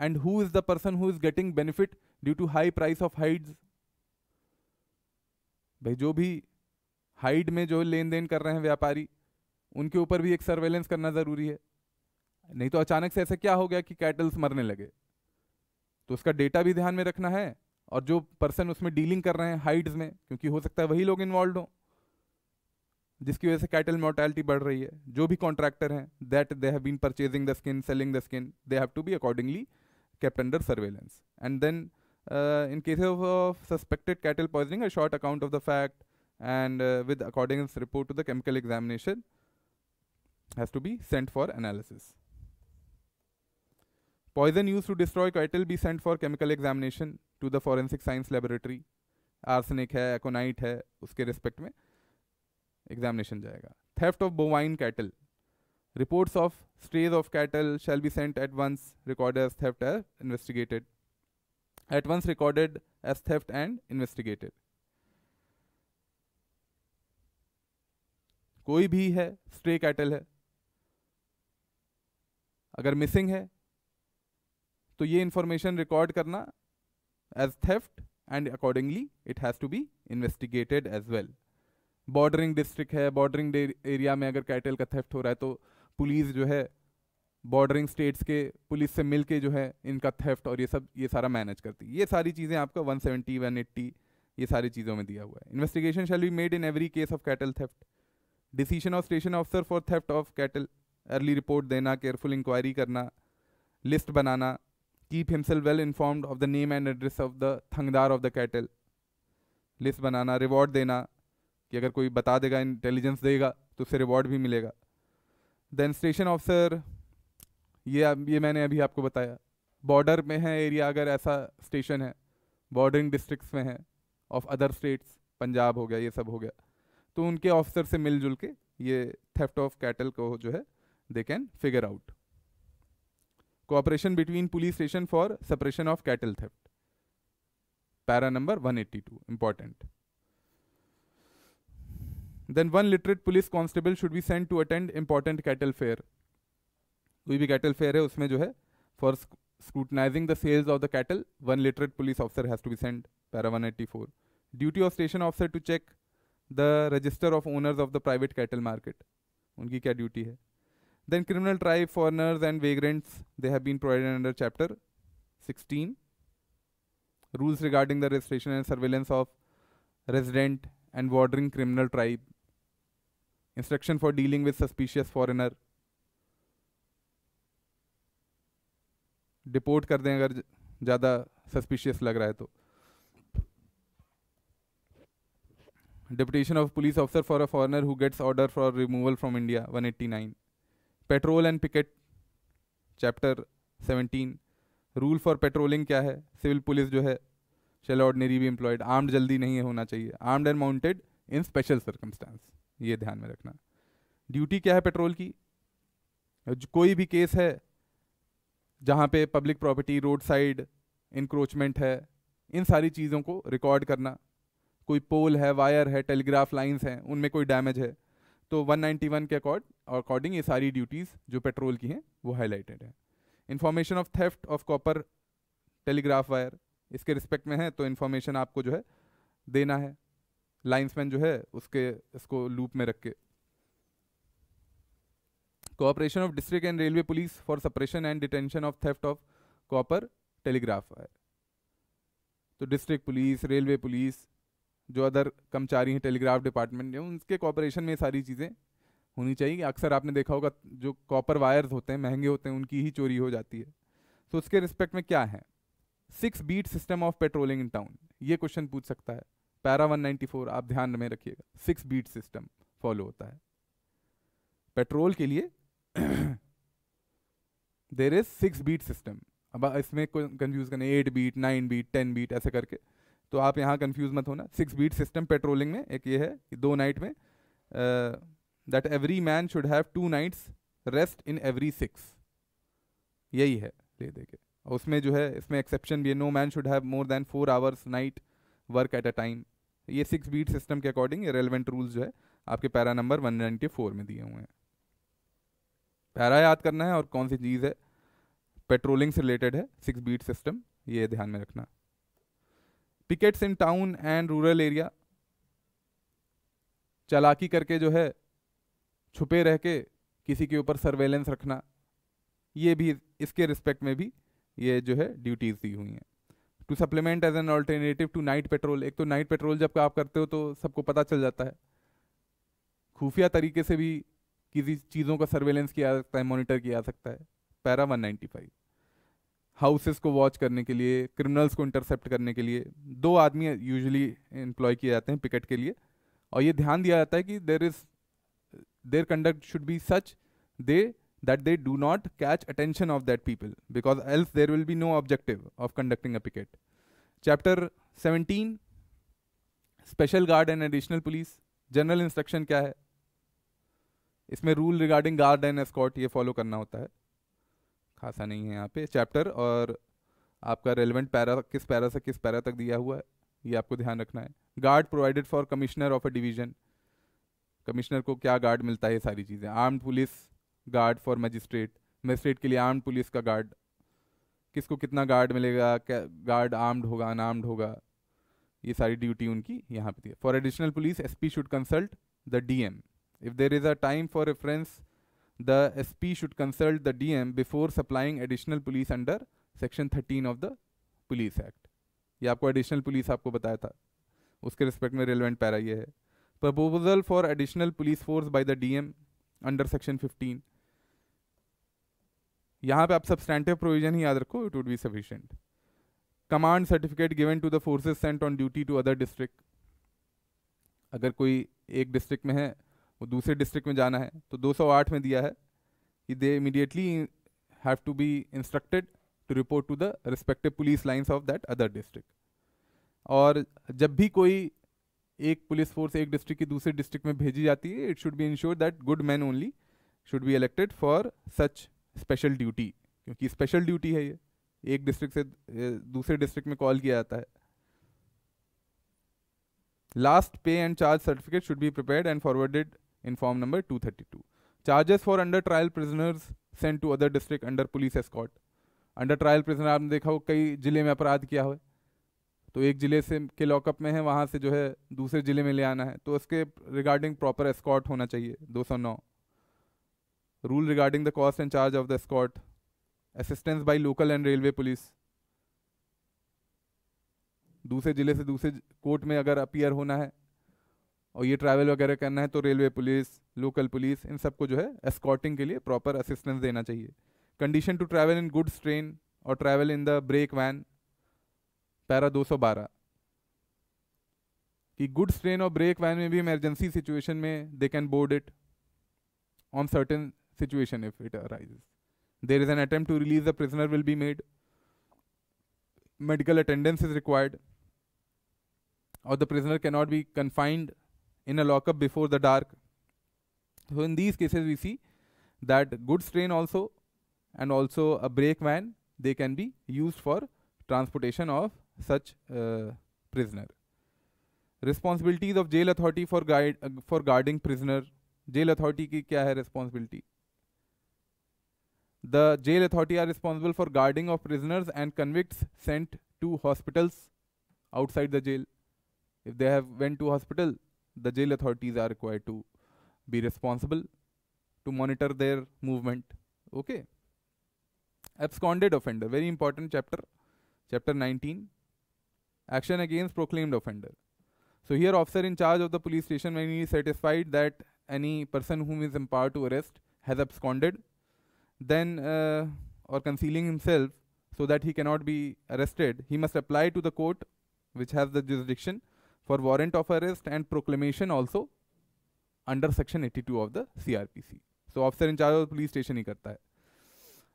and who is the person who is getting benefit due to high price of hides भाई जो भी hide में जो लेन then कर रहे हैं व्यापारी उनके ऊपर भी एक सर्वेलेंस करना ज़रूरी है नहीं तो अचानक से ऐसा क्या हो गया कि कैटल्स मरने लगे तो उसका डेटा भी ध्यान में रखना है और जो पर्सन उसमें डीलिंग कर रहे हैं हाइड्स में क्योंकि हो सकता है वही लोग इन्वॉल्व हों जिसकी वजह से कैटल मोर्टैलिटी बढ़ रही है जो भी कॉन्ट्रैक्टर हैं that they have been purchasing the skin selling the skin they have to be accordingly kept under surveillance and then in case of suspected cattle poisoning a short account of the fact and with according report to the chemical examination has to be sent for analysis. Poison used to destroy coital be sent for chemical examination to the forensic science laboratory. arsenic hai aconite hai uske respect mein examination jayega theft of bovine cattle reports of strays of cattle shall be sent at once recorded as theft as investigated at once recorded as theft and investigated कोई भी है stray cattle है अगर missing है तो ये information record करना as theft and accordingly it has to be investigated as well bordering district है बॉर्डरिंग एरिया में अगर कैटल का थेफ्ट हो रहा है तो पुलिस जो है बॉर्डरिंग स्टेट्स के पुलिस से मिलके जो है इनका थेफ्ट और ये सब ये सारा मैनेज करती है ये सारी चीज़ें आपका 170, 180 ये सारी चीज़ों में दिया हुआ है investigation shall be made in every case of cattle theft decision of station officer for theft of cattle early report देना केयरफुल इंक्वायरी करना लिस्ट बनाना keep himself well informed of the name and address of the थंगदार of the cattle list बनाना reward देना कि अगर कोई बता देगा इंटेलिजेंस देगा तो उससे रिवॉर्ड भी मिलेगा देन स्टेशन ऑफिसर ये ये मैंने अभी आपको बताया बॉर्डर में है एरिया अगर ऐसा स्टेशन है बॉर्डरिंग डिस्ट्रिक्ट्स में है ऑफ अदर स्टेट्स पंजाब हो गया ये सब हो गया तो उनके ऑफिसर से मिलजुल के ये थेफ्ट ऑफ कैटल को जो है they can figure out. Cooperation between police station for suppression of cattle theft. Para number 182, important. Then one literate police constable should be sent to attend important cattle fair. कोई भी cattle fair है उसमें जो है for scrutinising the sales of the cattle one literate police officer has to be send para 184 duty of station officer to check the register of owners of the private cattle market उनकी क्या duty है Then criminal tribe, foreigners and vagrants, they have been provided under chapter 16. Rules regarding the registration and surveillance of resident and wandering criminal tribe. Instruction for dealing with suspicious foreigner. Deport कर दें अगर ज़्यादा suspicious लग रहा है तो deputation of police officer for a foreigner who gets order for removal from India 189 patrol and picket chapter seventeen rule for patrolling क्या है सिविल पुलिस जो है shall ordinary be employed armed जल्दी नहीं होना चाहिए armed and mounted in special circumstance ये ध्यान में रखना ड्यूटी क्या है पेट्रोल की कोई भी केस है जहाँ पे public property road side encroachment है इन सारी चीज़ों को रिकॉर्ड करना कोई पोल है वायर है टेलीग्राफ लाइंस हैं उनमें कोई डैमेज है तो 191 के अकॉर्ड अकॉर्डिंग ये सारी ड्यूटीज़ जो पेट्रोल की हैं वो हाईलाइटेड है information of theft of copper telegraph wire इसके रिस्पेक्ट में है तो इन्फॉर्मेशन आपको जो है देना है लाइन्समैन जो है उसके इसको लूप में रख के cooperation of district and railway police for suppression and detention of theft of copper telegraph wire तो डिस्ट्रिक्ट पुलिस रेलवे पुलिस जो अदर कर्मचारी हैं टेलीग्राफ डिपार्टमेंट उनके कॉपरेशन में सारी चीज़ें होनी चाहिए अक्सर आपने देखा होगा जो कॉपर वायर्स होते हैं महंगे होते हैं उनकी ही चोरी हो जाती है तो उसके रिस्पेक्ट में क्या है six beat system of patrolling in town ये क्वेश्चन पूछ सकता है पैरा 194 आप ध्यान में रखिएगा सिक्स बीट सिस्टम फॉलो होता है पेट्रोल के लिए there is six beat system अब इसमें कंफ्यूज करना eight beat nine beat ten beat ऐसे करके तो आप यहाँ कंफ्यूज मत होना सिक्स बीट सिस्टम पेट्रोलिंग में एक ये है कि दो नाइट में आ, that every man should have two nights rest in every six यही है ले दे के उसमें जो है इसमें एक्सेप्शन भी है no man should have more than four hours night work at a time ये सिक्स बीट सिस्टम के अकॉर्डिंग ये रेलिवेंट रूल्स जो है आपके para number one ninety four में दिए हुए हैं पैरा याद करना है और कौन सी चीज़ है पेट्रोलिंग से रिलेटेड है सिक्स बीट सिस्टम ये ध्यान में रखना pickets in town and rural area चलाकी करके जो है छुपे रह के किसी के ऊपर सर्वेलेंस रखना ये भी इसके रिस्पेक्ट में भी ये जो है ड्यूटीज़ दी हुई हैं to supplement as an alternative to night patrol एक तो नाइट पेट्रोल जब आप करते हो तो सबको पता चल जाता है खुफिया तरीके से भी किसी चीज़ों का सर्वेलेंस किया जा सकता है मोनिटर किया जा सकता है पैरा 195 हाउसेस को वॉच करने के लिए क्रिमिनल्स को इंटरसेप्ट करने के लिए दो आदमी यूजुअली एम्प्लॉय किए जाते हैं पिकेट के लिए और ये ध्यान दिया जाता है कि there is their conduct should be such they that they do not catch attention of that people because else there will be no objective of conducting a picket chapter 17 special guard and additional police general instruction क्या है इसमें rule regarding guard and escort ये follow करना होता है खासा नहीं है यहाँ पे चैप्टर और आपका रेलिवेंट पैरा किस पैरा से किस पैरा तक दिया हुआ है ये आपको ध्यान रखना है guard provided for commissioner of a division commissioner को क्या गार्ड मिलता है सारी चीज़ें armed police guard for magistrate magistrate के लिए आर्म्ड पुलिस का गार्ड किसको कितना गार्ड मिलेगा क्या गार्ड आर्म्ड होगा अनआर्म्ड होगा ये सारी ड्यूटी उनकी यहाँ पे थी for additional police S P should consult the D M if there is a time for reference the SP should consult the DM before supplying additional police under section thirteen of the police act ये आपको additional police आपको बताया था उसके respect में relevant para ये है proposal for additional police force by the DM under section 15 यहाँ पे आप सब्सटैंटिव प्रोविजन ही याद रखो it would be sufficient command certificate given to the forces sent on duty to other district अगर कोई एक डिस्ट्रिक्ट में है वो दूसरे डिस्ट्रिक्ट में जाना है तो 208 में दिया है कि they immediately have to be instructed to report to the respective police lines of that other district और जब भी कोई एक पुलिस फोर्स एक डिस्ट्रिक्ट की दूसरे डिस्ट्रिक्ट में भेजी जाती है it should be ensure that good man only should be elected for such special duty क्योंकि स्पेशल ड्यूटी है ये एक डिस्ट्रिक्ट से दूसरे डिस्ट्रिक्ट में कॉल किया जाता है लास्ट पे and charge certificate should be prepare and forwarded in form number two thirty two charges for under trial prisoners send to other district under police escort under trial prisoner आपने देखा हो कई जिले में अपराध किया हुआ तो एक ज़िले से के लॉकअप में है वहाँ से जो है दूसरे ज़िले में ले आना है तो उसके रिगार्डिंग प्रॉपर एस्कॉट होना चाहिए 209 rule regarding the cost and charge of the escort assistance by local and railway police दूसरे ज़िले से दूसरे कोर्ट में अगर अपियर होना है और ये ट्रैवल वगैरह करना है तो रेलवे पुलिस लोकल पुलिस इन सबको जो है एस्कॉटिंग के लिए प्रॉपर असिस्टेंस देना चाहिए condition to travel in goods train और travel in the brake van para 212 कि गुड्स ट्रेन और ब्रेक वैन में भी emergency situation they can board it on certain situation if it arises. There is an attempt to release the prisoner will be made. Medical attendance is required. Or the prisoner cannot be confined in a lockup before the dark. So in these cases we see that goods train also and also a brake van they can be used for transportation of such uh, prisoner. Responsibilities of jail authority for guide uh, for guarding prisoner. Jail authority ki kya hai responsibility? The jail authority are responsible for guarding of prisoners and convicts sent to hospitals outside the jail. If they have went to hospital, the jail authorities are required to be responsible to monitor their movement. Okay. Absconded offender, very important chapter, chapter 19 action against proclaimed offender. So here officer in charge of the police station when he is satisfied that any person whom is empowered to arrest has absconded then uh, or concealing himself so that he cannot be arrested, he must apply to the court which has the jurisdiction for warrant of arrest and proclamation also under section 82 of the CRPC. So officer in charge of the police station he karta hai.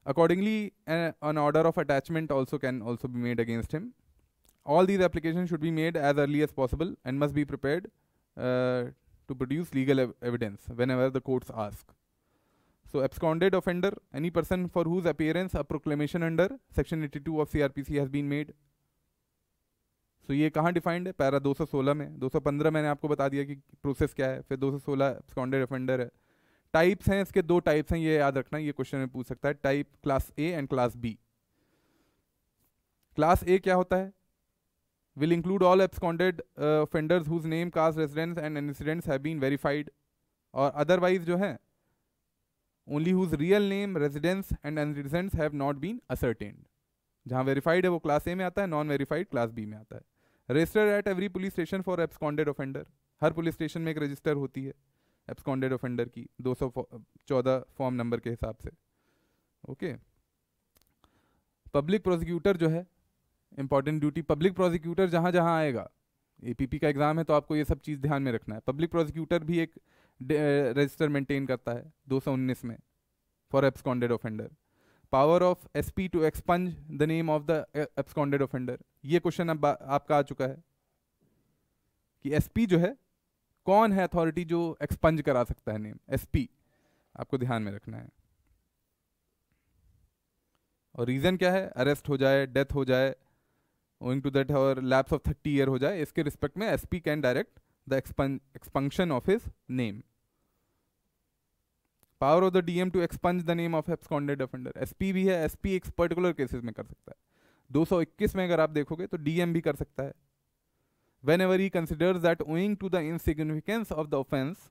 Accordingly, uh, an order of attachment also can also be made against him All these applications should be made as early as possible and must be prepared uh, to produce legal ev evidence whenever the courts ask. So absconded offender, any person for whose appearance a proclamation under section 82 of CRPC has been made. so, ye kahan defined hai para 216 mein 215 maine aapko bata diya ki process kya hai fir 216 absconded offender hai types हैं इसके दो types हैं ये याद रखना ये question में पूछ सकता है type class A and class B class A क्या होता है will include all absconded uh, offenders whose name, caste, residence and incidents have been verified or otherwise jo hai only whose real name, residence and incidents have not been ascertained. jahan verified hai wo class A mein aata hai non verified class B mein aata hai register at every police station for absconded offender har police station mein ek register hoti hai absconded offender ki 214 form number ke hisab se okay public prosecutor jo hai important duty public prosecutor जहाँ जहाँ आएगा APP का exam है तो आपको ये सब चीज़ ध्यान में रखना है पब्लिक प्रोसिक्यूटर भी एक रजिस्टर मेंटेन करता है 219 में for absconded offender power of S P to expunge the name of the absconded offender ये क्वेश्चन अब आपका आ चुका है कि एस पी जो है कौन है अथॉरिटी जो एक्सपंज करा सकता है नेम एस पी आपको ध्यान में रखना है और रीज़न क्या है अरेस्ट हो जाए डेथ हो जाए owing to that our lapse of thirty year हो जाए इसके रिस्पेक्ट में SP can direct the expunction of his name power of the DM to expunge the name of absconded offender SP भी है एसपी एक particular cases में कर सकता है 221 में अगर आप देखोगे तो डीएम भी कर सकता है whenever he consider that owing to the insignificance of the offence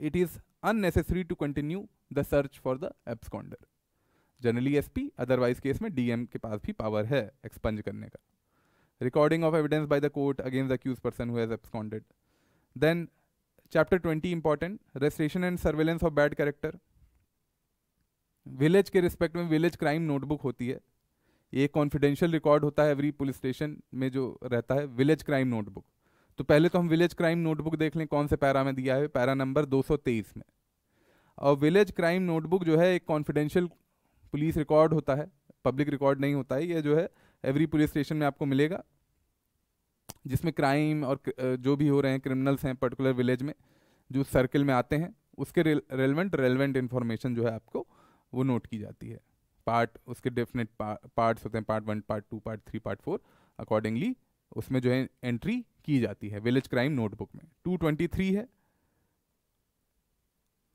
it is unnecessary to continue the search for the absconder generally S P otherwise case में डीएम के पास भी पावर है एक्सपंज करने का recording of evidence by the court against the accused person who has absconded. Then chapter 20 important, restoration and surveillance of bad character. Village के respect में village crime notebook होती है ये कॉन्फिडेंशियल रिकॉर्ड होता है एवरी पुलिस स्टेशन में जो रहता है विलेज क्राइम नोटबुक तो पहले तो हम विलेज क्राइम नोटबुक देख लें कौन से पैरा में दिया है पैरा नंबर 223 में और विलेज क्राइम नोटबुक जो है एक कॉन्फिडेंशियल पुलिस रिकॉर्ड होता है पब्लिक रिकॉर्ड नहीं होता है ये जो है एवरी पुलिस स्टेशन में आपको मिलेगा जिसमें क्राइम और जो भी हो रहे हैं क्रिमिनल्स हैं पर्टिकुलर विलेज में जो सर्किल में आते हैं उसके रेलिवेंट रेलिवेंट इन्फॉर्मेशन जो है आपको वो नोट की जाती है पार्ट उसके डेफिनेट पार्ट्स होते हैं part one part two part three part four accordingly उसमें जो है एंट्री की जाती है विलेज क्राइम नोटबुक में 223 है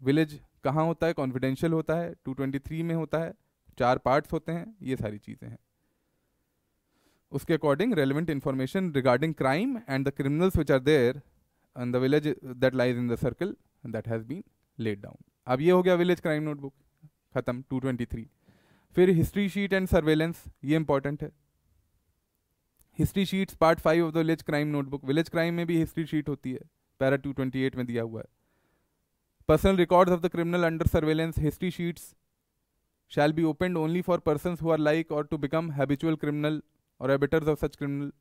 विलेज कहाँ होता है कॉन्फिडेंशियल होता है 223 में होता है चार पार्ट्स होते हैं ये सारी चीज़ें हैं उसके according relevant information regarding crime and the criminals which are there in the village that lies in the circle that has been laid down अब ये हो गया विलेज क्राइम नोटबुक ख़त्म 223 फिर हिस्ट्री शीट एंड सर्वेलेंस ये important है history sheets part five of the village crime notebook village crime में भी हिस्ट्री शीट होती है पैरा 228 में दिया हुआ है personal records of the criminal under surveillance history sheets shall be open only for person who are like और to become habitual criminal और abettors of such criminal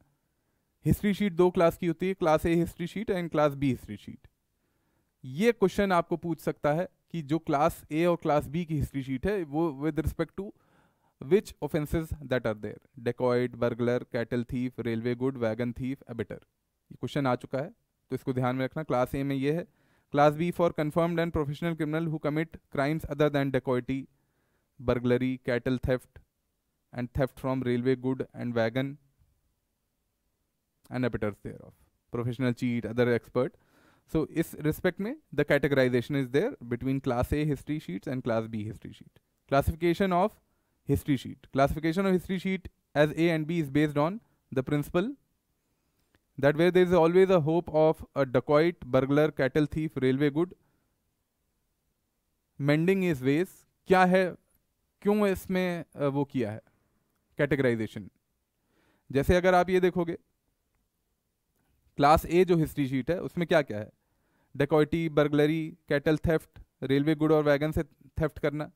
history sheet दो class की होती है class A history sheet and class B history sheet ये question आपको पूछ सकता है कि जो क्लास ए और क्लास बी की हिस्ट्री शीट है वो with respect to which offences that are there dacoit burglar cattle thief railway good wagon thief abettor ये क्वेश्चन आ चुका है तो इसको ध्यान में रखना क्लास ए में ये है class B for confirmed and professional criminal who commit crimes other than dacoity burglary cattle theft and theft from railway good and wagon and abettors thereof. Professional cheat, other expert. So is respect me, the categorization is there between class A history sheets and class B history sheet. Classification of history sheet. Classification of history sheet as A and B is based on the principle that where there is always a hope of a dacoit, burglar, cattle thief, railway good, mending his ways, क्या है, क्यों इसमें वो किया है, categorisation जैसे अगर आप ये देखोगे क्लास ए जो हिस्ट्री शीट है उसमें क्या क्या है dacoity burglary cattle theft railway good और वैगन से थेफ्ट करना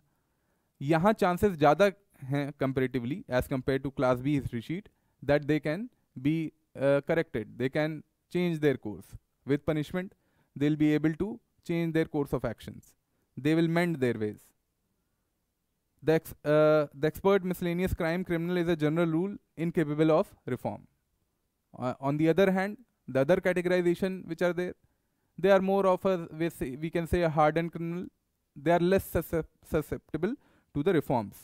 यहाँ चांसेस ज़्यादा हैं comparatively as compare to class B history sheet that they can be corrected they can their course course. Punishment they will be able to change their course of actions they will mend their ways The, ex uh, the expert miscellaneous crime criminal is a general rule incapable of reform. Uh, on the other hand, the other categorization which are there, they are more of a, we, say, we can say a hardened criminal, they are less susceptible to the reforms.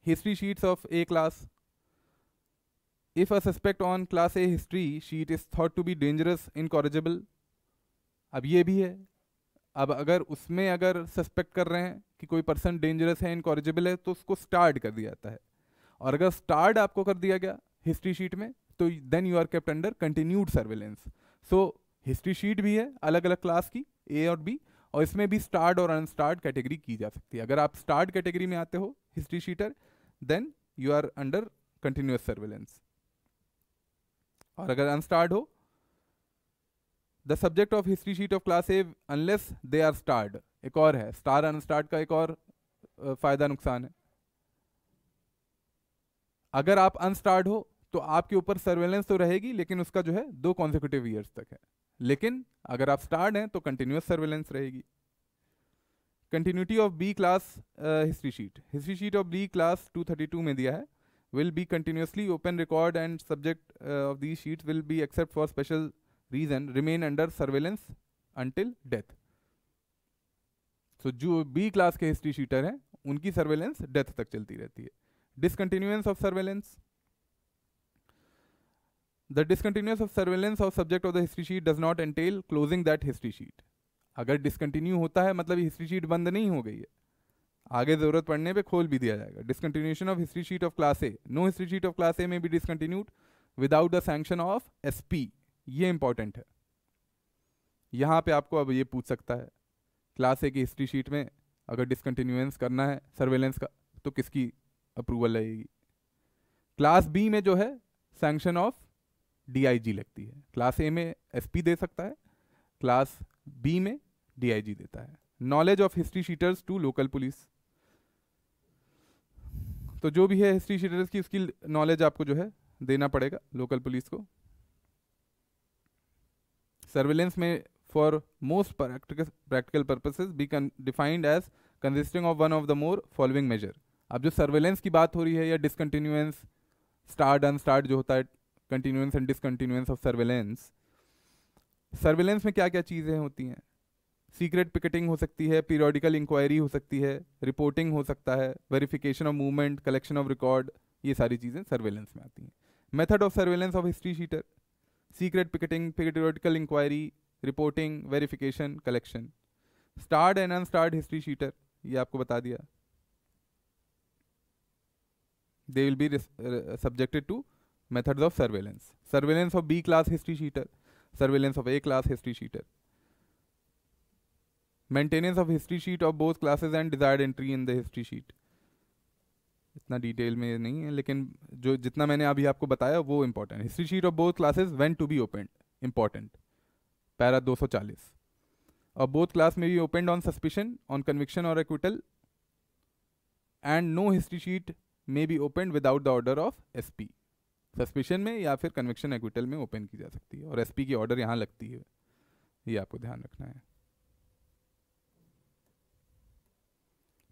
History sheets of A class. If a suspect on class A history sheet is thought to be dangerous, incorrigible, अब ये भी है अब अगर उसमें अगर suspect कर रहे हैं कि कोई पर्सन डेंजरस है इनकॉरिजिबल है तो उसको स्टार्ट कर दिया जाता है और अगर स्टार्ट आपको कर दिया गया हिस्ट्री शीट में तो then you are kept under continued surveillance so history sheet भी है अलग अलग क्लास की ए और बी और इसमें भी स्टार्ट और अनस्टार्ट कैटेगरी की जा सकती है अगर आप स्टार्ट कैटेगरी में आते हो history sheeter then you are under continuous surveillance और अगर अनस्टार्ट हो the subject of history sheet of class A unless they are starred एक और है स्टार अनस्टार्ड का एक और फायदा नुकसान है अगर आप अनस्टार्ड हो तो आपके ऊपर सर्वेलेंस तो रहेगी लेकिन उसका जो है दो कॉन्जिक्यूटिव ईयर्स तक है लेकिन अगर आप स्टार्ड हैं तो कंटिन्यूस सर्वेलेंस रहेगी continuity of B class history sheet history sheet of B class 232 में दिया है will be continuously open record and subject of of sheet will be except for special reason remain under surveillance until death so जो B class के history sheeter हैं उनकी surveillance death तक चलती रहती है discontinuance of surveillance the discontinuance of surveillance of subject of the history sheet does not entail closing that history sheet अगर discontinue होता है मतलब हिस्ट्री शीट बंद नहीं हो गई है आगे जरूरत पड़ने पे खोल भी दिया जाएगा discontinuation of history sheet of class A no history sheet of class A में भी discontinued without the sanction of S P ये इंपॉर्टेंट है यहां पे आपको अब ये पूछ सकता है क्लास ए की हिस्ट्री शीट में अगर डिसकंटिन्यूएंस करना है सर्वेलेंस का तो किसकी अप्रूवल लगेगी क्लास बी में जो है सैंक्शन ऑफ डीआईजी लगती है क्लास ए में एसपी दे सकता है क्लास बी में डीआईजी देता है knowledge of history sheeters to local police तो जो भी है हिस्ट्री शीटर्स की उसकी नॉलेज आपको जो है देना पड़ेगा लोकल पुलिस को सर्विलेंस में for most practical purposes be defined as consisting of one of the more following measure अब जो सर्वेलेंस की बात हो रही है या डिसकन्टीन्यूएंस स्टार्ट अनस्टार्ट जो होता है continuance and discontinuance of surveillance surveillance में क्या क्या चीज़ें होती हैं सीक्रेट पिकटिंग हो सकती है पीरियडिकल इंक्वायरी हो सकती है रिपोर्टिंग हो सकता है verification of movement collection of record ये सारी चीज़ें सर्वेलेंस में आती हैं method of surveillance of history sheeter secret picketing, periodical inquiry, reporting, verification, collection. Starred and unstarred history sheeter ये आपको बता दिया they will be uh, subjected to methods of surveillance surveillance of b class history sheeter surveillance of a class history sheeter maintenance of history sheet of both classes and desired entry in the history sheet इतना detail में नहीं है लेकिन जो जितना मैंने अभी आपको बताया वो important history sheet of both classes when to be open important para 240 और बोथ क्लास में भी opened on suspicion on conviction और acquittal and no history sheet may be opened without the order of S suspicion में या फिर conviction acquittal में open की जा सकती है और एसपी की ऑर्डर यहाँ लगती है ये आपको ध्यान रखना है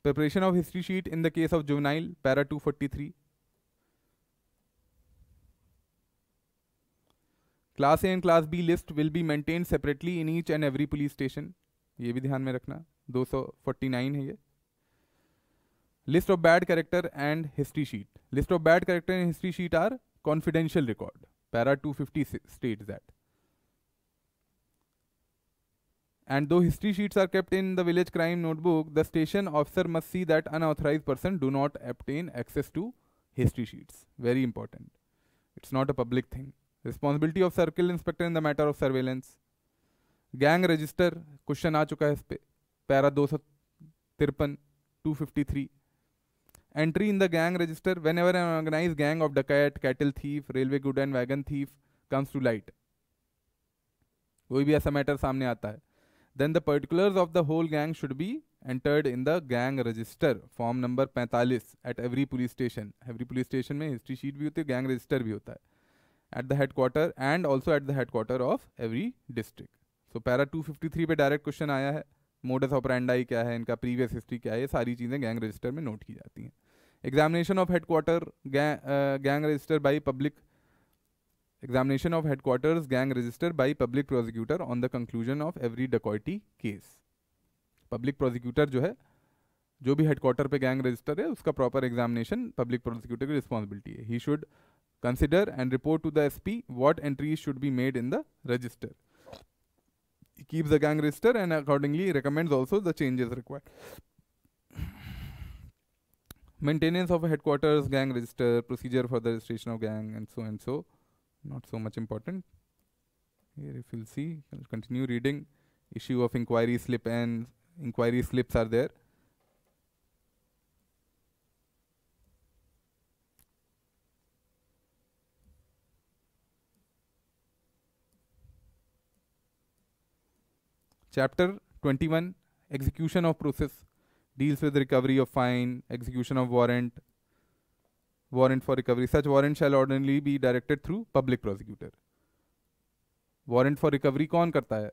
preparation of history sheet in the case of juvenile para 243 class a and class b list will be maintained separately in each and every police station ये भी ध्यान में रखना 249 है ये list of bad character and history sheet list of bad character and history sheet are confidential record para 250 states that and though history sheets are kept in the village crime notebook the station officer must see that unauthorized person do not obtain access to history sheets very important it's not a public thing responsibility of circle inspector in the matter of surveillance gang register question aa chuka hai is pe para 253 सौ तिरपन two fifty three entry in the gang register whenever an organise gang of dacoit cattle thief railway good and wagon thief comes to light कोई भी then the particulars of the whole gang should be entered in the gang register form number 45 at every police station every police station में history sheet भी होती है gang register भी होता है at the headquarter and also at the headquarter of every district so para 253 पे direct question आया है modus operandi क्या है इनका previous history क्या है ये सारी चीज़ें gang register में note की जाती हैं examination of headquarter gang, uh, gang register by public Examination of headquarters gang register by public prosecutor on the conclusion of every dacoity case. Public prosecutor, जो है जो भी हेडक्वार्टर gang register रजिस्टर है उसका proper examination public prosecutor की responsibility है should should consider and report to the S P what entries should be keeps the gang register and accordingly recommends also the changes required maintenance of headquarters gang register procedure for the registration of gang and so and so not so much important. Here if you'll see, I'll continue reading, issue of inquiry slip and inquiry slips are there. Chapter 21 Execution of Process deals with recovery of fine, execution of warrant, warrant for recovery. Such warrant shall ordinarily be directed through public prosecutor. Warrant for recovery कौन करता है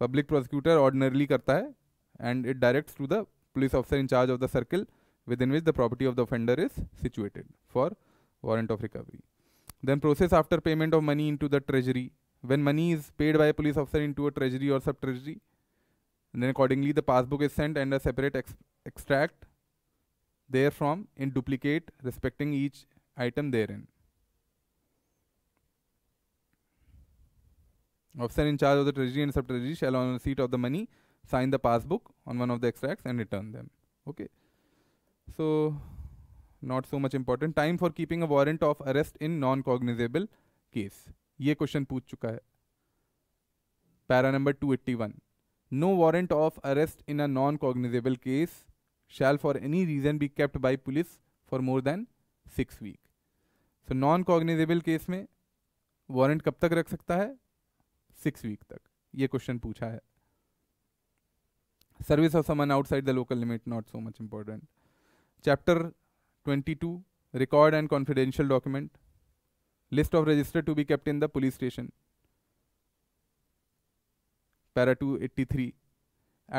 public prosecutor ordinarily करता है and it directs to the police officer in charge of the circle within which the property of the offender is situated for warrant of recovery then process after payment of money into the treasury when money is paid by a police officer into a treasury or sub treasury then accordingly the passbook is sent and a separate ex extract therefrom in duplicate respecting each item therein. Officer in charge of the treasury and sub-treasury shall on receipt of the money sign the passbook on one of the extracts and return them. Okay. So not so much important. Time for keeping a warrant of arrest in non-cognizable case. ये question पूछ चुका है Para number 281 No warrant of arrest in a non cognizable case. Shall for any reason be kept by police for more than six week so non cognizable case में warrant कब तक रख सकता है सिक्स वीक तक ये question पूछा है service of summon outside the local limit not so much important chapter twenty two record and confidential document list of register to be kept in the police station para two eighty three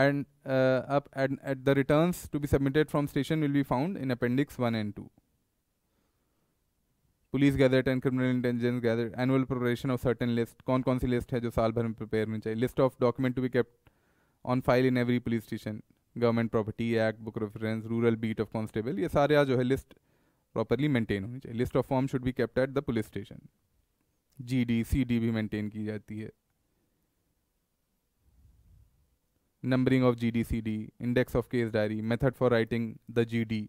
and uh, up at, at the returns to be submitted from station will be found in appendix 1 and 2 police gazette and criminal intelligence gazette annual preparation of certain list कौन कौन सी list है जो साल भर में prepare होनी चाहिए list of document to be kept on file in every police station government property act book reference rural beat of constable ये सारे जो है लिस्ट प्रॉपरली मेंटेन होनी चाहिए list of form should be kept at the police station G D C D भी maintain की जाती है numbering of G D C D index of case diary method for writing the G D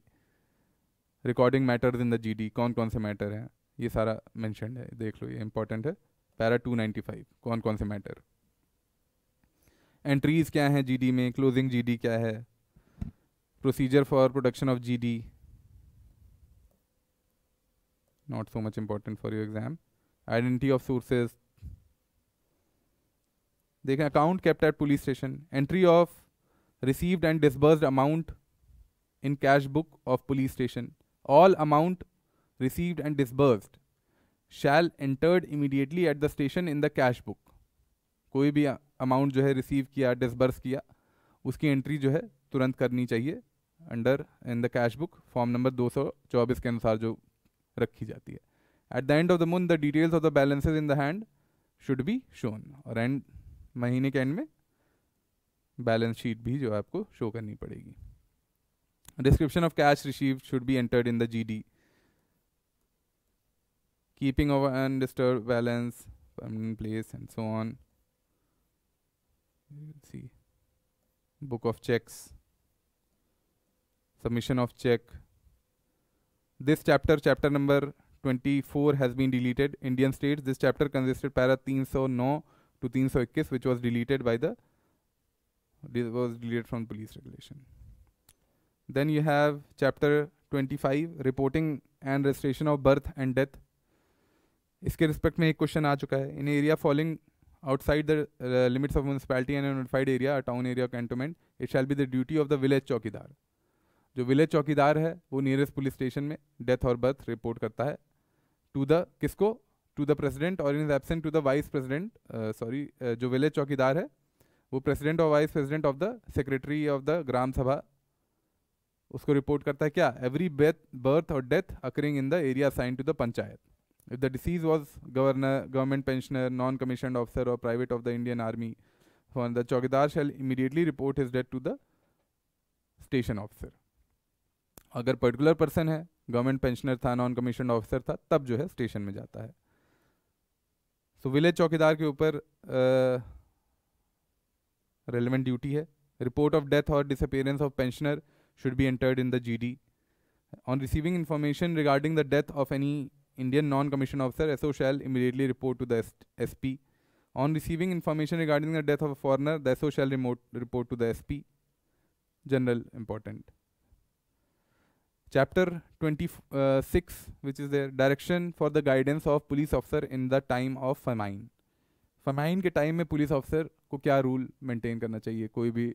recording matters in the G D कौन कौन से matter हैं ये सारा मैंशन है देख लो ये इंपॉर्टेंट है पैरा टू नाइन्टी फाइव कौन कौन से मैटर एंट्रीज क्या हैं जी डी में क्लोजिंग जी डी क्या है procedure for production of G D not so much important for your exam identity of sources देखें account kept at police station entry of received and disbursed amount in cash book of police station all amount received and disbursed shall entered immediately at the station in the cash book कोई भी amount जो है receive किया disburse किया उसकी entry जो है तुरंत करनी चाहिए under in the cash book form number दो सौ चौबीस के अनुसार जो रखी जाती है at the end of the moon the details of the balances in the hand should be shown और एंड महीने के एंड में बैलेंस शीट भी जो है आपको शो करनी पड़ेगी description of cash receive should be entered in the G D keeping of undisturbed balance permanent place and so on C book of cheques submission of cheque this chapter chapter number twenty four has been deleted Indian state this chapter consisted para तीन सौ नौ to to 321 which was deleted by the was from police regulation then you have chapter twenty five reporting and registration of birth and death इसके respect में एक question आ चुका है in area following outside the limits of municipality and notified area town area cantonment it shall be the duty of the village chowkidar जो village chowkidar है वो nearest police station में डेथ और बर्थ रिपोर्ट करता है टू द किसको to the president और in is absent to the vice president sorry जो विलेज चौकीदार है वो प्रेसिडेंट और vice president of the secretary of the gram sabha उसको रिपोर्ट करता है क्या एवरी बर्थ और death occurring in the area sign to the panchayat if the disease was governor government pensioner non commission officer और private of the Indian army the chowkidar chowkidar immediately report is his to the station officer अगर particular person है government pensioner था non commission officer था तब जो है station में जाता है तो विलेज चौकीदार के ऊपर रेलिवेंट ड्यूटी है रिपोर्ट ऑफ डेथ और disappearance of pensioner should be entered in the G D on receiving information regarding the death of any Indian non commission officer SO shall immediately report to the S P on receiving information regarding the death of a foreigner the SO shall report to the S P general important chapter twenty six which is direction direction for the guidance of police in in the time of famine famine के time में police officer को क्या rule maintain करना चाहिए कोई भी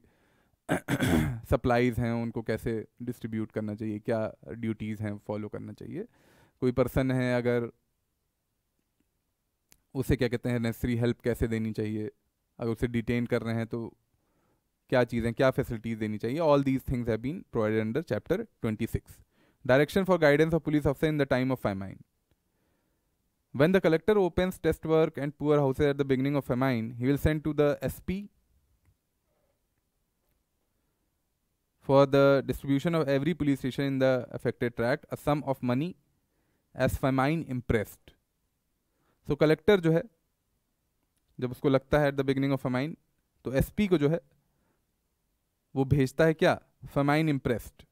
supplies हैं उनको कैसे डिस्ट्रीब्यूट करना चाहिए क्या ड्यूटीज़ हैं फॉलो करना चाहिए कोई पर्सन है अगर उसे क्या कहते हैं नेसेसरी हेल्प कैसे देनी चाहिए अगर उसे डिटेन कर रहे हैं तो क्या चीज़ें क्या फैसिलिटीज़ देनी चाहिए all these things have been provided under chapter twenty six Direction for guidance of police officer in the time of famine. When the collector opens test work and poor houses at the beginning of famine, he will send to the SP for the distribution of every police station in the affected tract a sum of money as famine impressed. So collector जो है जब उसको लगता है at the beginning of famine तो SP को जो है वो भेजता है क्या फमाइन इम्प्रेस्ड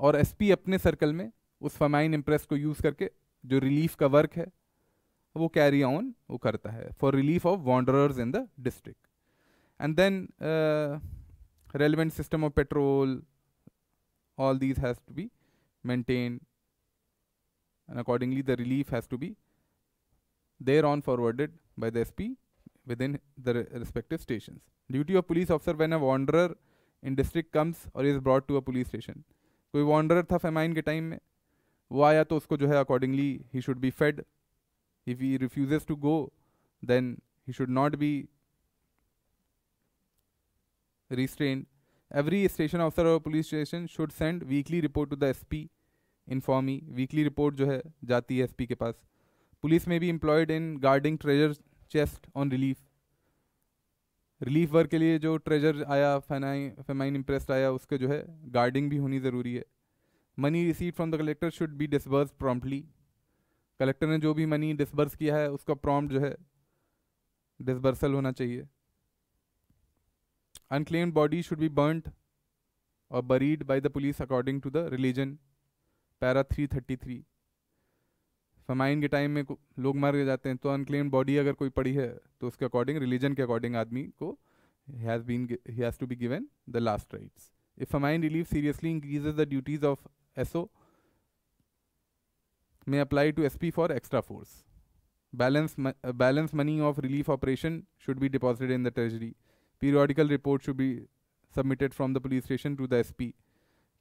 और एसपी अपने सर्कल में उस फमाइन इम्प्रेस को यूज करके जो रिलीफ का वर्क है वो कैरी ऑन वो करता है for relief of wanderer in the district and then relevant system of patrol all these has to be maintain and accordingly the relief has to be there on forwarded by the S P within the respective station duty of police officer when a wanderer in district comes और is brought to a police station कोई wanderer था famine के time में वो आया तो उसको जो है accordingly he should be fed if he refuses to go then he should not be restrained. Every station officer or police station should send weekly report to the SP. Inform me. Weekly report जो है जाती है SP के पास. Police may be employed in guarding treasure chest on relief. Relief work के लिए जो treasure आया फेनाइन फेमाइन इम्प्रेस्ड आया उसके जो है गार्डिंग भी होनी ज़रूरी है money receive from the collector should be disburse promptly collector ने जो भी मनी डिसबर्स किया है उसका प्रॉम्प्ट जो है डिसबर्सल होना चाहिए unclaimed body should be burned और buried by the police according to the religion para three thirty three famine के टाइम में लोग मर जाते हैं तो अनक्लेम बॉडी अगर कोई पड़ी है तो उसके अकॉर्डिंग रिलीजन के अकॉर्डिंग आदमी को has been he has to be given the last rites if famine relieve seriously increase the duties of S O may apply to S P for extra force balance balance money of relief operation should be deposited in the treasury periodical report should be submitted from the police station to the S P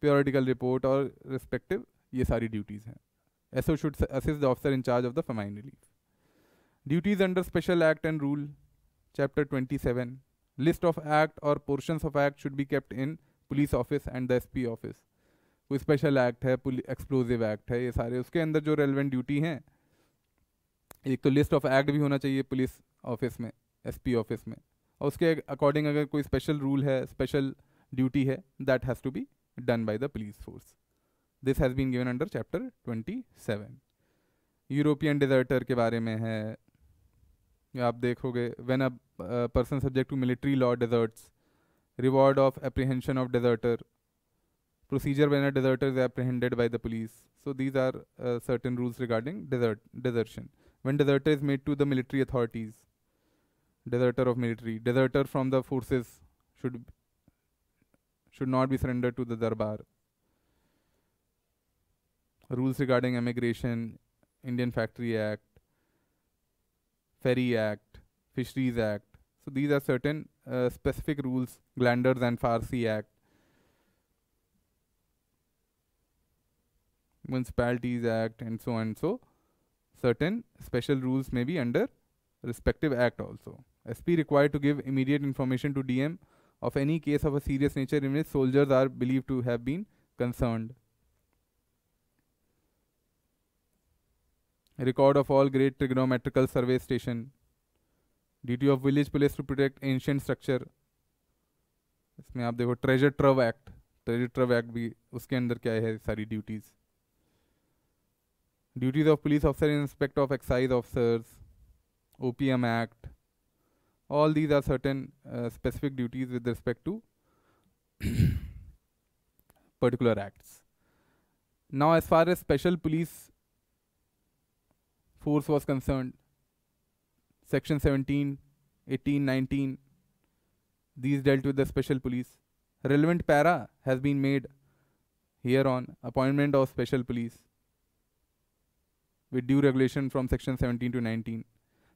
periodical report और respective ये सारी duties हैं SO should assist the officer in charge of the famine relief. Duties under Special Act and Rule, Chapter 27. List of act or portions of act should be kept in police office and the SP office. कोई special act है explosive act है ये सारे उसके अंदर जो relevant duty हैं एक तो लिस्ट ऑफ एक्ट भी होना चाहिए पुलिस ऑफिस में एसपी ऑफिस में और उसके अकॉर्डिंग अगर कोई स्पेशल रूल है स्पेशल ड्यूटी है that has to be done by the police force this has been given under chapter twenty seven European deserter के बारे में है आप देखोगे when a person subject to military law deserts reward of apprehension of deserter procedure when a deserter is apprehended by the police so these are certain rules regarding desert desertion when deserter is made to the military authorities deserter of military deserter from the forces should should not be surrender to the durbar rules regarding immigration, Indian Factory Act, Ferry Act, Fisheries Act. So these are certain uh, specific rules, Glanders and Farsi Act. Municipalities Act and so on and so. Certain special rules may be under respective act also. SP required to give immediate information to DM of any case of a serious nature in which soldiers are believed to have been concerned. record of all great trigonometrical survey station duty of village police to protect ancient structure इसमें आप देखो treasure trove act treasure trove act भी उसके अंदर क्या है सारी duties duties of police officer inspect of excise officers opm act all these are certain uh, specific duties with respect to particular acts now as far as special police force was concerned, Section 17, 18, 19, these dealt with the special police. Relevant para has been made here on appointment of special police with due regulation from section 17 to 19.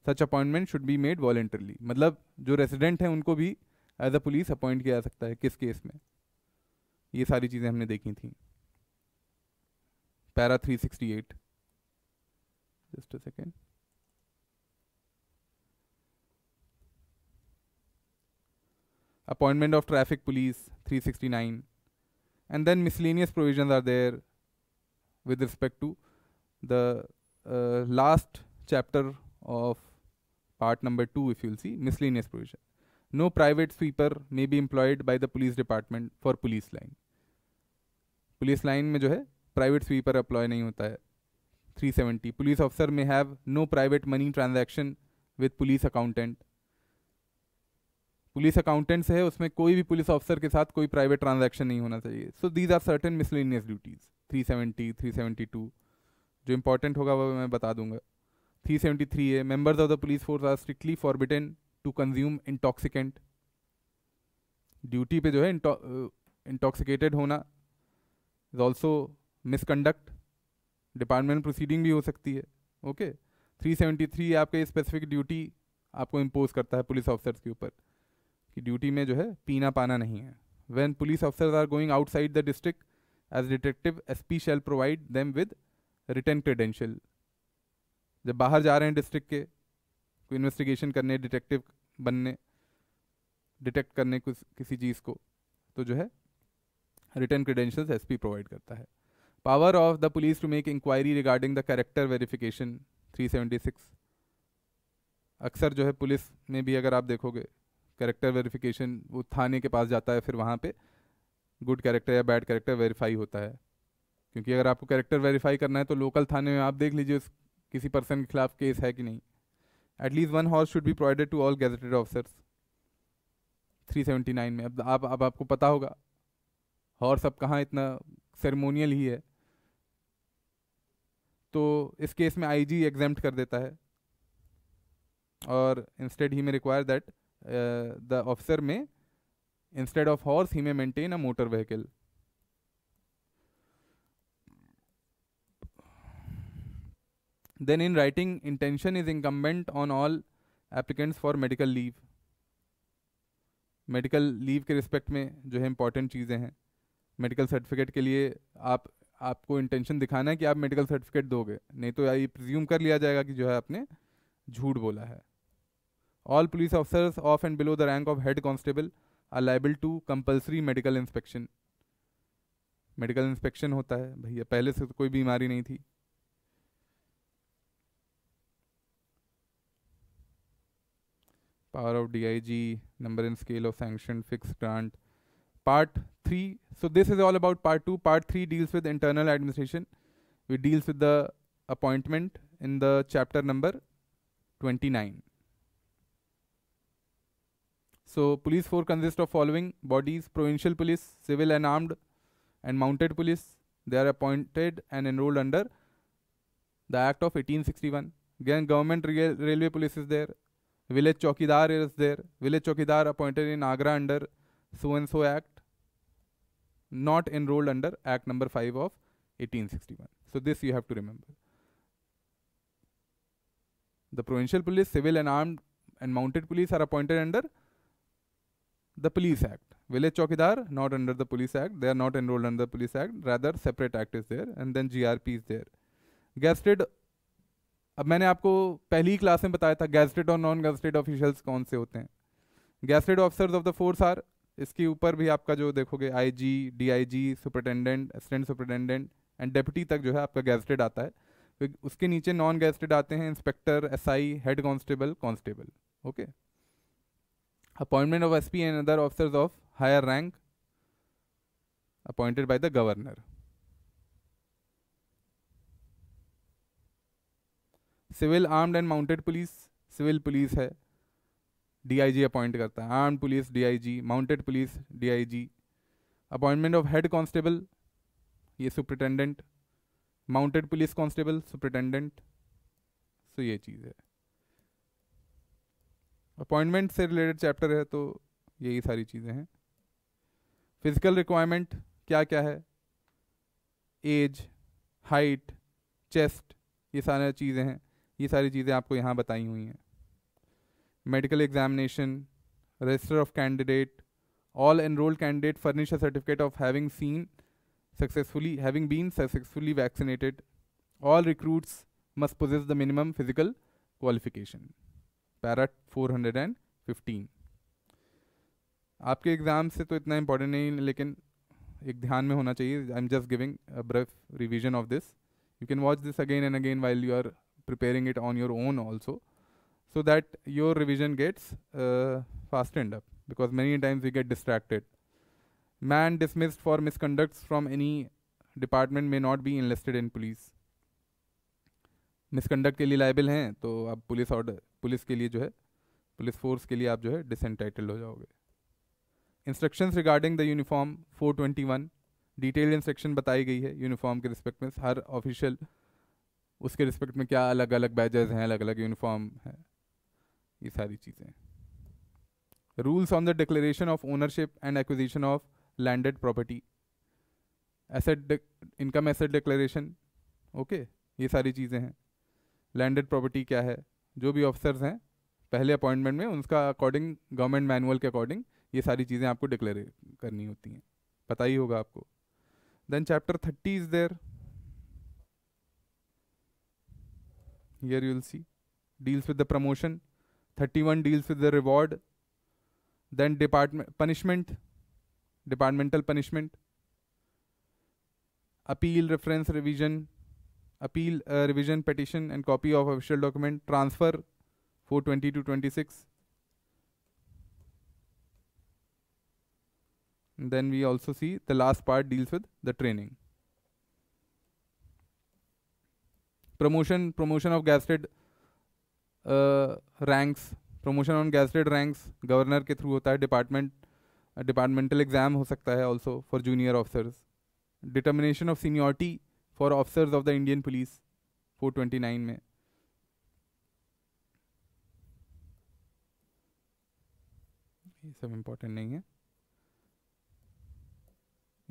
Such appointment should be made voluntarily. मतलब जो resident हैं उनको भी as a police appoint किया जा सकता है किस केस में ये सारी चीज़ें हमने देखी थी para 368 just a second appointment of traffic police 369 and then miscellaneous provisions are there with respect to the uh, last chapter of part number two, if you will see miscellaneous provision no private sweeper may be employed by the police department for police line Police line mein jo hai, private sweeper apply nahi hota hai. 370 police officer may have no private money transaction with police accountant police accountants है उसमें कोई भी police officer के साथ कोई private transaction नहीं होना चाहिए so these are certain miscellaneous duties 370, 372 जो इंपॉर्टेंट होगा वह मैं बता दूंगा 373 है members of the police force are strictly forbidden to consume intoxicant duty पे जो है इंटॉक्सिकेटेड होना is also misconduct department proceeding भी हो सकती है ओके थ्री सेवेंटी थ्री आपके स्पेसिफिक ड्यूटी आपको इम्पोज करता है पुलिस ऑफिसर्स के ऊपर कि ड्यूटी में जो है पीना पाना नहीं है when police officers are going outside the district as detective S P shall provide them with return credential जब बाहर जा रहे हैं डिस्ट्रिक्ट के कोई इन्वेस्टिगेशन करने डिटेक्टिव बनने डिटेक्ट करने कुछ किसी चीज़ को तो जो है रिटर्न क्रेडेंशियल्स एसपी प्रोवाइड करता है power of the police to make inquiry regarding the character verification 376 अक्सर जो है पुलिस में भी अगर आप देखोगे करेक्टर वेरिफिकेशन वो थाने के पास जाता है फिर वहाँ पे गुड कैरेक्टर या बैड कैरेक्टर वेरीफाई होता है क्योंकि अगर आपको कैरेक्टर वेरीफाई करना है तो लोकल थाने में आप देख लीजिए उस किसी पर्सन के खिलाफ केस है कि नहीं at least one horse should be provided to all gazetted officers 379 में अब आप अब आपको पता होगा हॉर्स अब कहाँ इतना सेरेमोनियल ही है तो इस केस में आई जी एग्जाम कर देता है और instead he may require that the officer may instead of horse he may maintain a motor vehicle then in writing intention is incumbent on all applicants for medical leave medical leave के respect में जो है important चीज़ें हैं medical certificate के लिए आप आपको इंटेंशन दिखाना है कि आप मेडिकल सर्टिफिकेट दोगे नहीं तो ये प्रज्यूम कर लिया जाएगा कि जो है आपने झूठ बोला है all police officers of and below the rank of head constable are liable to compulsory medical inspection medical inspection होता है भैया पहले से तो कोई बीमारी नहीं थी power of DIG number in scale of sanction fix grant part 3 so this is all about part 2 part 3 deals with internal administration It deals with the appointment in the chapter number 29 so police force consists of following bodies provincial police civil and armed and mounted police they are appointed and enrolled under the act of 1861 again government railway police is there village chokidar is there village chokidar appointed in agra under so and so act not enrolled under Act number 5 of 1861. So this you have to remember. The provincial police, civil and armed and mounted police are appointed under the Police Act. Village chowkidar not under the Police Act. They are not enrolled under the Police Act. Rather separate act is there and then GRP is there. gazetted अब मैंने आपको पहली class में बताया था gazetted और non gazetted officials कौन से होते हैं gazetted officers of the force are इसके ऊपर भी आपका जो देखोगे IG DIG superintendent assistant superintendent and deputy तक जो है आपका गैजटेड आता है फिर तो उसके नीचे नॉन गैजटेड आते हैं inspector SI head constable constable okay appointment of SP and other officers of higher rank appointed by the governor civil armed and mounted police civil police है डीआईजी अपॉइंट करता है arm police DIG mounted police DIG appointment of head constable ये superintendent mounted police constable superintendent so ये चीज़ है appointment से related chapter है तो यही सारी चीज़ें हैं फिजिकल रिक्वायरमेंट क्या क्या है एज हाइट चेस्ट ये सारी चीज़ें हैं ये सारी चीज़ें आपको यहाँ बताई हुई हैं medical examination, register of candidate, all enrolled candidate furnish a certificate of having seen successfully having been successfully vaccinated. All recruits must possess the minimum physical qualification. Para 415. आपके एग्ज़ाम से तो इतना इम्पोर्टेंट नहीं लेकिन एक ध्यान में होना चाहिए I am just giving brief revision of this you can watch this again and again while you are preparing it on your own also so that your revision gets uh, fastened up because many times we get distracted. Man dismissed for misconducts from any department में not be enlisted in police misconduct के लिए liable हैं तो आप police order police के लिए जो है पुलिस फोर्स के लिए आप जो है डिसनटाइटल्ड हो जाओगे instructions regarding the uniform 421 detailed instruction बताई गई है यूनिफॉर्म के रिस्पेक्ट में हर ऑफिशियल उसके रिस्पेक्ट में क्या अलग अलग बैजेज हैं अलग अलग यूनिफॉर्म है ये सारी चीज़ें rules on the declaration of ownership and acquisition of landed property asset income asset declaration okay ये सारी चीज़ें हैं लैंडेड प्रॉपर्टी क्या है जो भी ऑफिसर्स हैं पहले अपॉइंटमेंट में उसका अकॉर्डिंग गवर्नमेंट मैनुअल के अकॉर्डिंग ये सारी चीज़ें आपको डिक्लेयर करनी होती हैं पता ही होगा आपको then chapter thirty is there here you will see deals with the promotion 31 deals with the reward then department punishment departmental punishment appeal reference revision appeal uh, revision petition and copy of official document transfer 420 to 26 and then we also see the last part deals with the training promotion promotion of gazetted. Ranks promotion on gazetted ranks governor के through होता है department departmental exam हो सकता है also for junior officers determination of seniority for officers of the Indian police nine में ये सब important नहीं है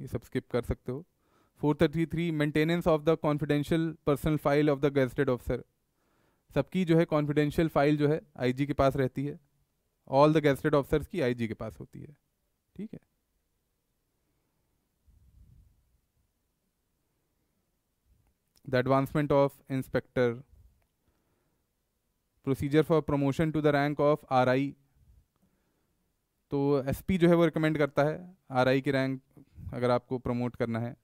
ये सब स्किप कर सकते हो 433 maintenance of the confidential personal file of the gazetted officer सबकी जो है कॉन्फिडेंशियल फाइल जो है आईजी के पास रहती है ऑल द गैस्टेड ऑफिसर्स की आईजी के पास होती है ठीक है the advancement of inspector procedure for promotion to the rank of RI तो एसपी जो है वो रिकमेंड करता है आरआई के रैंक अगर आपको प्रमोट करना है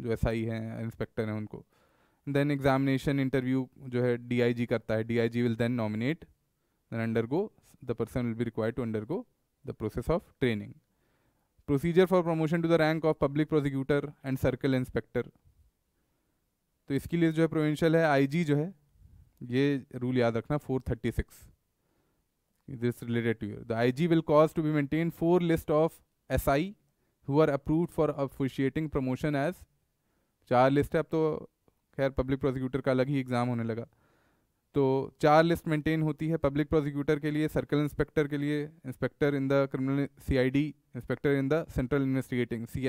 जो एसआई हैं इंस्पेक्टर हैं उनको देन एग्जामिनेशन इंटरव्यू जो है डीआईजी करता है DIG will then nominate then undergo the person will be required to undergo the process of training procedure for promotion to the rank of public prosecutor and circle inspector तो इसके लिए जो है provincial है IG जो है ये rule याद रखना four thirty six this related to the G will cause to be maintain four list of I who are approved for appreciating promotion as चार लिस्ट है अब तो खैर पब्लिक प्रोसिक्यूटर का अलग ही एग्ज़ाम होने लगा तो चार लिस्ट मेंटेन होती है पब्लिक प्रोसिक्यूटर के लिए सर्कल इंस्पेक्टर के लिए inspector in the criminal CID inspector in the central investigating C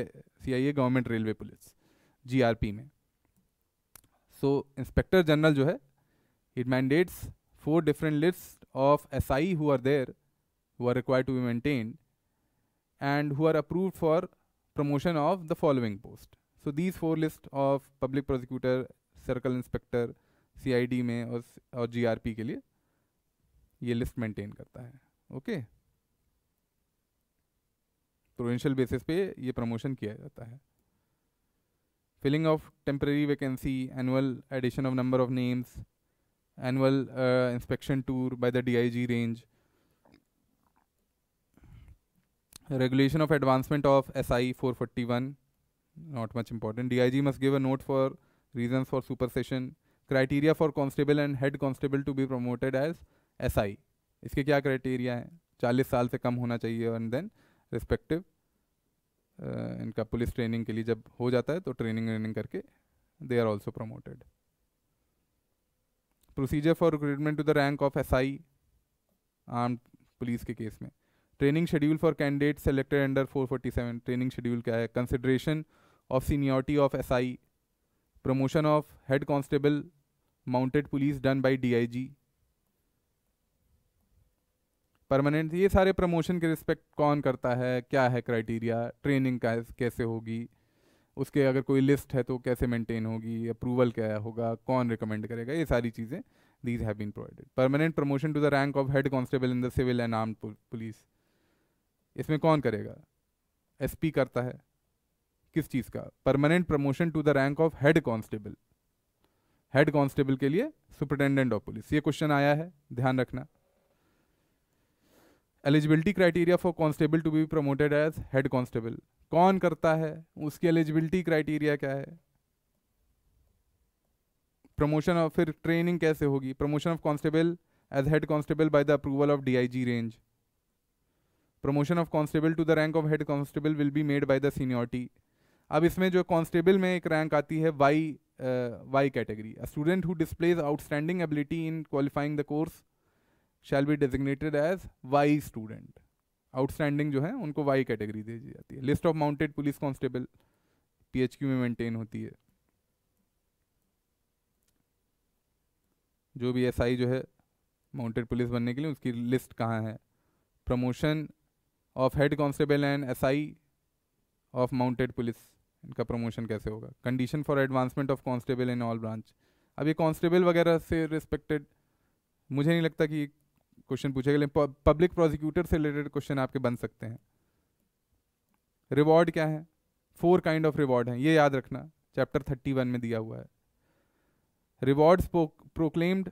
I government railway police G में सो इंस्पेक्टर जनरल जो है it mandates four different list of S I who are there who are required to be maintain and who are approve for promotion of the following post so these four list of public prosecutor circle inspector CID में और और GRP के लिए ये list maintain करता है okay provincial basis पे ये प्रमोशन किया जाता है filling of temporary vacancy annual addition of number of names annual inspection tour by the DIG range regulation of advancement of SI 441 not much important. DIG must give a note for reasons for supersession. Criteria for constable and head constable to be promoted as SI. इसके क्या criteria हैं? 40 साल से कम होना चाहिए and then respective इनका police training के लिए जब हो जाता है तो ट्रेनिंग वेनिंग करके they are also promoted procedure for recruitment to the rank of S I arm police के केस में training schedule for candidate selected under 447 training schedule क्या है consideration of seniority of SI, promotion of head constable, mounted police done by DIG, permanent ये सारे promotion के respect कौन करता है क्या है क्राइटेरिया ट्रेनिंग कैसे होगी उसके अगर कोई लिस्ट है तो कैसे मेंटेन होगी अप्रूवल क्या होगा कौन रिकमेंड करेगा ये सारी चीज़ें these have been provided permanent promotion to the rank of head constable in the civil and arm police इसमें कौन करेगा एसपी करता है किस चीज़ का permanent promotion to the rank of head constable head constable के लिए सुपरिटेंडेंट ऑफ पुलिस ये क्वेश्चन आया है ध्यान रखना eligibility criteria for constable to be promoted as head constable कौन करता है उसकी एलिजिबिलिटी क्राइटेरिया क्या है प्रमोशन और फिर ट्रेनिंग कैसे होगी promotion of constable as head constable by the approval of DIG range promotion of constable to the rank of head constable will be made by the seniority अब इसमें जो constable में एक रैंक आती है Y Y category student who displays outstanding ability in qualifying the course shall be designated as Y student outstanding जो है उनको वाई कैटेगरी दे दी जाती है list of mounted police constable queue में मेंटेन होती है जो भी एसआई जो है माउंटेड पुलिस बनने के लिए उसकी लिस्ट कहाँ है promotion of head constable and SI of mounted police इनका प्रमोशन कैसे होगा condition for advancement of constable in all branch अब ये कॉन्स्टेबल वगैरह से रिस्पेक्टेड मुझे नहीं लगता कि क्वेश्चन पूछेगा लेकिन पब्लिक प्रोसिक्यूटर से रिलेटेड क्वेश्चन आपके बन सकते हैं रिवॉर्ड क्या है फोर काइंड ऑफ रिवॉर्ड हैं ये याद रखना चैप्टर थर्टी वन में दिया हुआ है reward proclaimed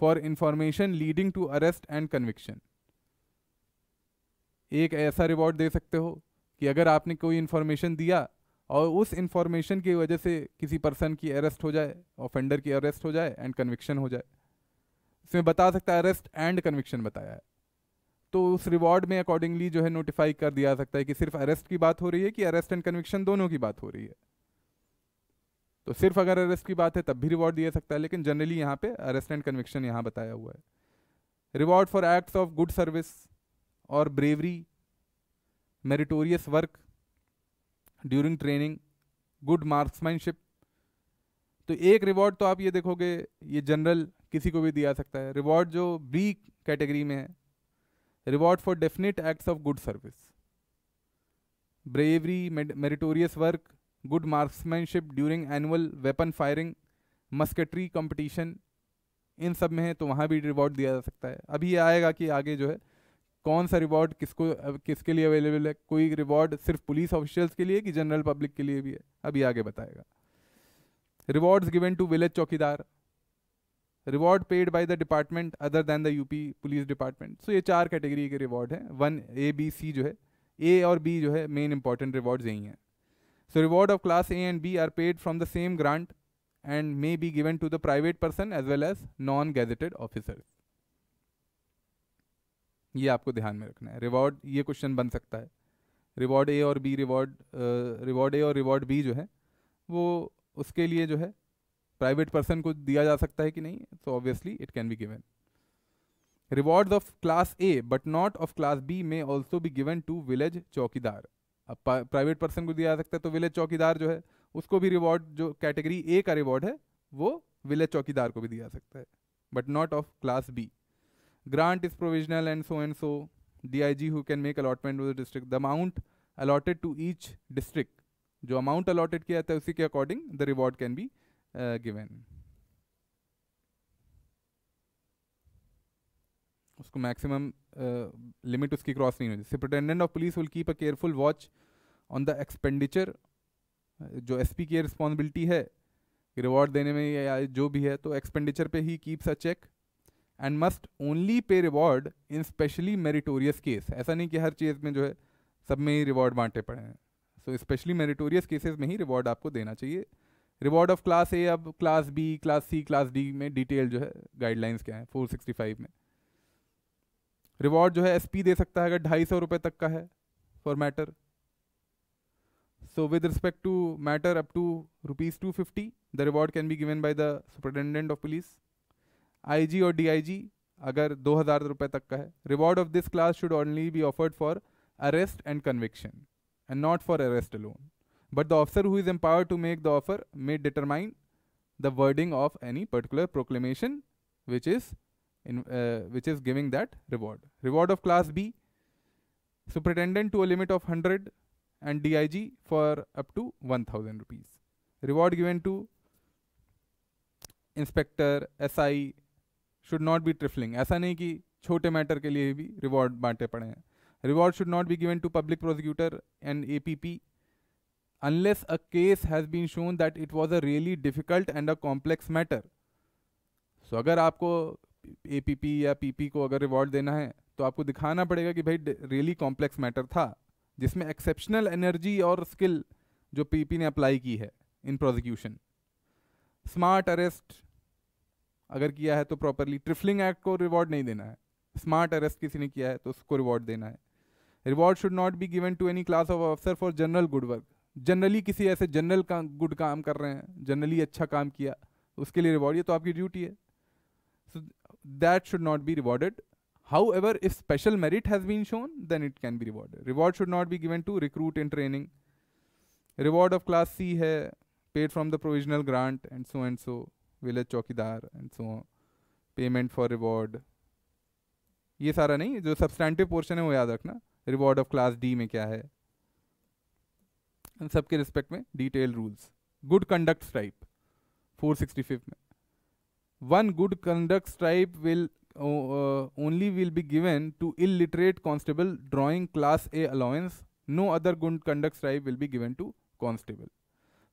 for information leading to arrest and conviction एक ऐसा रिवॉर्ड दे सकते हो कि अगर आपने कोई इन्फॉर्मेशन दिया और उस इंफॉर्मेशन की वजह से किसी पर्सन की अरेस्ट हो जाए ऑफेंडर की अरेस्ट हो जाए एंड कन्विक्शन हो जाए इसमें बता सकता है अरेस्ट एंड कन्विक्शन बताया है तो उस रिवॉर्ड में अकॉर्डिंगली जो है नोटिफाई कर दिया सकता है कि सिर्फ अरेस्ट की बात हो रही है कि अरेस्ट एंड कन्विक्शन दोनों की बात हो रही है तो सिर्फ अगर अरेस्ट की बात है तब भी रिवॉर्ड दिया सकता है लेकिन जनरली यहाँ पे अरेस्ट एंड कन्विक्शन यहाँ बताया हुआ है reward for acts of good service और bravery meritorious work during training good marksmanship तो एक रिवॉर्ड तो आप ये देखोगे ये जनरल किसी को भी दिया सकता है रिवॉर्ड जो बी कैटेगरी में है reward for definite acts of good service bravery meritorious work good marksmanship during annual weapon firing musketry competition इन सब में है तो वहाँ भी रिवॉर्ड दिया जा सकता है अभी ये आएगा कि आगे जो है कौन सा रिवॉर्ड किसको किसके लिए अवेलेबल है कोई रिवॉर्ड सिर्फ पुलिस ऑफिशियल्स के लिए कि जनरल पब्लिक के लिए भी है अभी आगे बताएगा rewards given to village chowkidar reward paid by the department other than the UP police department so ये चार कैटेगरी के रिवॉर्ड हैं वन ए बी सी जो है ए और बी जो है मेन इंपॉर्टेंट रिवॉर्ड्स यही हैं so reward of class A and B are paid from the same grant and may be given to the private person as well as non gazetted officers ये आपको ध्यान में रखना है रिवॉर्ड ये question बन सकता है रिवॉर्ड ए और बी रिवॉर्ड रिवॉर्ड ए और रिवॉर्ड बी जो है वो उसके लिए जो है प्राइवेट पर्सन को दिया जा सकता है कि नहीं so obviously it can be given reward of class A but not of class B may also be given to village chowkidar अब प्राइवेट पर्सन को दिया जा सकता है तो विलेज चौकीदार जो है उसको भी रिवॉर्ड जो कैटेगरी ए का रिवॉर्ड है वो विलेज चौकीदार को भी दिया जा सकता है but not of class B grant is provisional and so and so dig who can make allotment to the district the amount allotted to each district जो अमाउंट अलॉटेड किया जाता है उसी के according the reward can be given उसको maximum limit uh, उसकी cross नहीं होती superintendent of police will keep a careful watch on the expenditure जो एसपी की रिस्पॉन्सिबिलिटी है रिवॉर्ड देने में या जो भी है तो एक्सपेंडिचर पे ही keeps a check and must only pay reward in specially meritorious case ऐसा नहीं कि हर चीज़ में जो है सब में ही रिवॉर्ड बांटे पड़े हैं सो स्पेशली मेरिटोरियस केसेस में ही रिवॉर्ड आपको देना चाहिए रिवॉर्ड ऑफ क्लास ए अब class B class C class D में डिटेल जो है गाइडलाइंस क्या है 465 में रिवॉर्ड जो है एसपी दे सकता है अगर ढाई सौ रुपये तक का है for matter so with respect to matter up to rupees two fifty the reward can be given by the superintendent of police IG और डीआईजी अगर दो हज़ार रुपये तक का है reward of this class should only be offered for arrest and conviction and not for arrest alone but the officer who is empowered to make the offer may determine the wording of any particular proclamation which is in, uh, which is giving that reward reward of class b superintendent to a limit of 100 and dig for up to 1000 rupees reward given to inspector si should not be trifling ऐसा नहीं कि छोटे matter के लिए भी reward बांटे पड़े हैं reward should not be given to public prosecutor and A P P unless a case has been shown that it was a really difficult and a complex matter so अगर आपको A P P या P P को अगर reward देना है तो आपको दिखाना पड़ेगा कि भाई रियली कॉम्प्लेक्स मैटर था जिसमें एक्सेप्शनल एनर्जी और स्किल जो पीपी ने अप्लाई की है इन प्रोजिक्यूशन स्मार्ट अरेस्ट अगर किया है तो प्रॉपरली ट्रिफलिंग एक्ट को रिवॉर्ड नहीं देना है स्मार्ट अरेस्ट किसी ने किया है तो उसको रिवॉर्ड देना है reward should not be given to any class of अफसर for general good work generally किसी ऐसे जनरल का गुड काम कर रहे हैं जनरली अच्छा काम किया उसके लिए रिवॉर्ड ये तो आपकी ड्यूटी है so that should not be rewarded however if special merit has been shown then it can be rewarded reward should not be given to recruit in training reward of class C है paid from the provisional grant and so and so village chowkidar and so payment for reward ये सारा नहीं जो substantive portion है वो याद रखना reward of class D में क्या है इन सबके रिस्पेक्ट में detail rules good conduct stripe four में one good conduct stripe will only will be given to illiterate constable drawing class A allowance no other good conduct stripe will be given to constable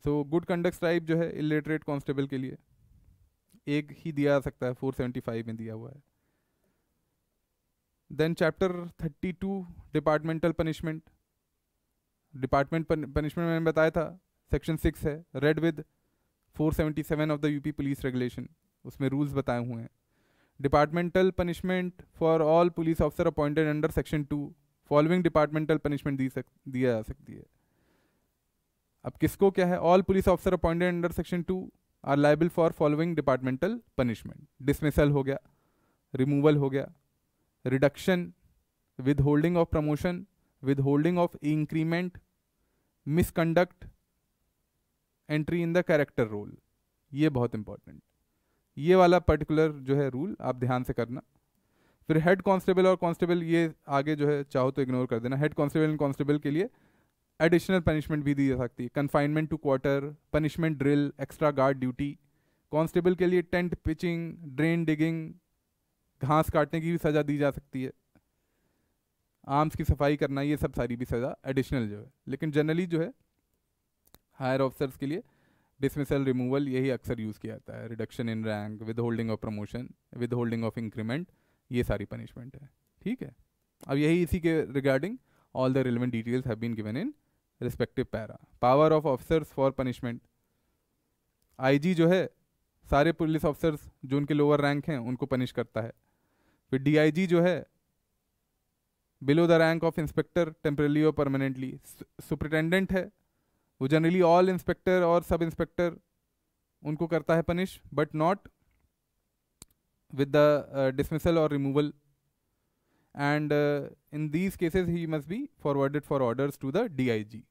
so good conduct stripe जो है illiterate constable के लिए एक ही दिया जा सकता है 475 में दिया हुआ है then chapter 32 departmental punishment department punishment मैंने बताया था सेक्शन सिक्स है read with 477 of the UP police regulation उसमें रूल्स बताए हुए हैं departmental punishment for all police officer appointed under section two following departmental punishment दी सक दिया जा सकती है अब किसको क्या है all police officer appointed under section two are liable for following departmental punishment dismissal हो गया रिमूवल हो गया reduction withholding of promotion withholding of increment misconduct entry in the character roll ये बहुत इंपॉर्टेंट ये वाला particular जो है रूल आप ध्यान से करना फिर हेड कांस्टेबल और कांस्टेबल ये आगे जो है चाहो तो इग्नोर कर देना हेड कांस्टेबल एंड कांस्टेबल के लिए एडिशनल पनिशमेंट भी दी जा सकती है confinement to quarter punishment drill extra guard duty constable के लिए टेंट पिचिंग ड्रेन डिगिंग घास काटने की भी सज़ा दी जा सकती है आर्म्स की सफाई करना ये सब सारी भी सज़ा एडिशनल जो है लेकिन जनरली जो है हायर ऑफिसर्स के लिए डिसमिसल रिमूवल यही अक्सर यूज़ किया जाता है reduction in rank withholding of promotion withholding of increment ये सारी पनिशमेंट है ठीक है अब यही इसी के regarding all the relevant details have been given in respective para power of officers for punishment IG जो है सारे पुलिस ऑफिसर्स जो उनके लोअर रैंक हैं उनको पनिश करता है फिर डीआईजी जो है below the rank of inspector temporarily और परमानेंटली सुप्रिटेंडेंट है वो जनरली ऑल इंस्पेक्टर और सब इंस्पेक्टर उनको करता है punish but not with the dismissal और removal and in these cases he must be forwarded for orders to the D I G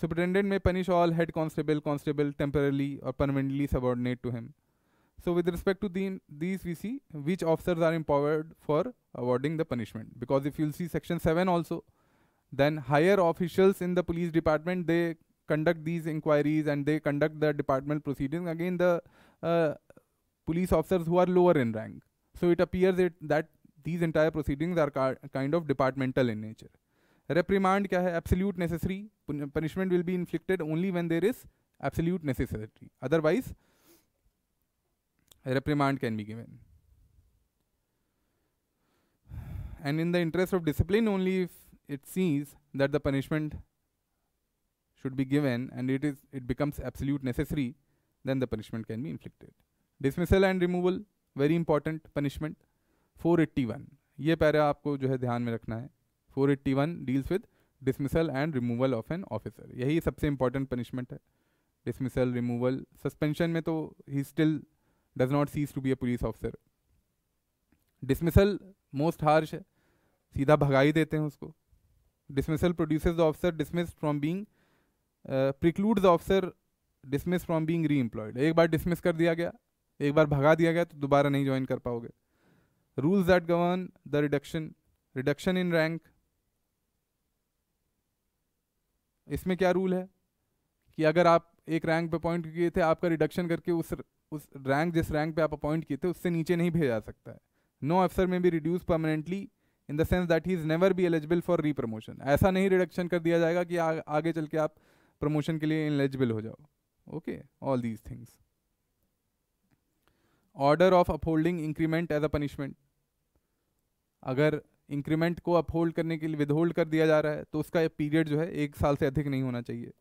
Superintendent may punish all head constable, constable temporarily or permanently subordinate to him. So with respect to the, these we see which officers are empowered for awarding the punishment because if you'll see section 7 also then higher officials in the police department they conduct these inquiries and they conduct the department proceedings again the uh, police officers who are lower in rank. So it appears it, that these entire proceedings are kind of departmental in nature. Reprimand क्या है absolute necessary punishment will be inflicted only when there is absolute necessary otherwise reprimand can be given and in the interest of discipline only if it sees that the punishment should be given and it is it becomes absolute necessary then the punishment can be inflicted dismissal and removal very important punishment four eighty one ये para आपको जो है ध्यान में रखना है four eighty one deals with dismissal and removal of an officer यही सबसे इंपॉर्टेंट पनिशमेंट है डिसमिसल रिमूवल सस्पेंशन में तो he still does not cease to be a police officer dismissal most harsh है सीधा भगाई देते हैं उसको dismissal produce the officer dismiss from being preclude the officer dismiss from being reemployed एक बार डिसमिस कर दिया गया एक बार भगा दिया गया तो दोबारा नहीं ज्वाइन कर पाओगे rules that govern the reduction reduction in rank इसमें क्या रूल है कि अगर आप एक रैंक पे अपॉइंट किए थे आपका रिडक्शन करके उस उस रैंक जिस रैंक पे आप अपॉइंट किए थे उससे नीचे नहीं भेजा सकता है नो अफसर may be reduce permanently in the sense that he is never be eligible for repromotion ऐसा नहीं रिडक्शन कर दिया जाएगा कि आ, आगे चल के आप प्रमोशन के लिए एलिजिबल हो जाओ okay all these things order of upholding increment as a punishment अगर इंक्रीमेंट को अपहोल्ड करने के लिए विदहोल्ड कर दिया जा रहा है तो उसका पीरियड जो है एक साल से अधिक नहीं होना चाहिए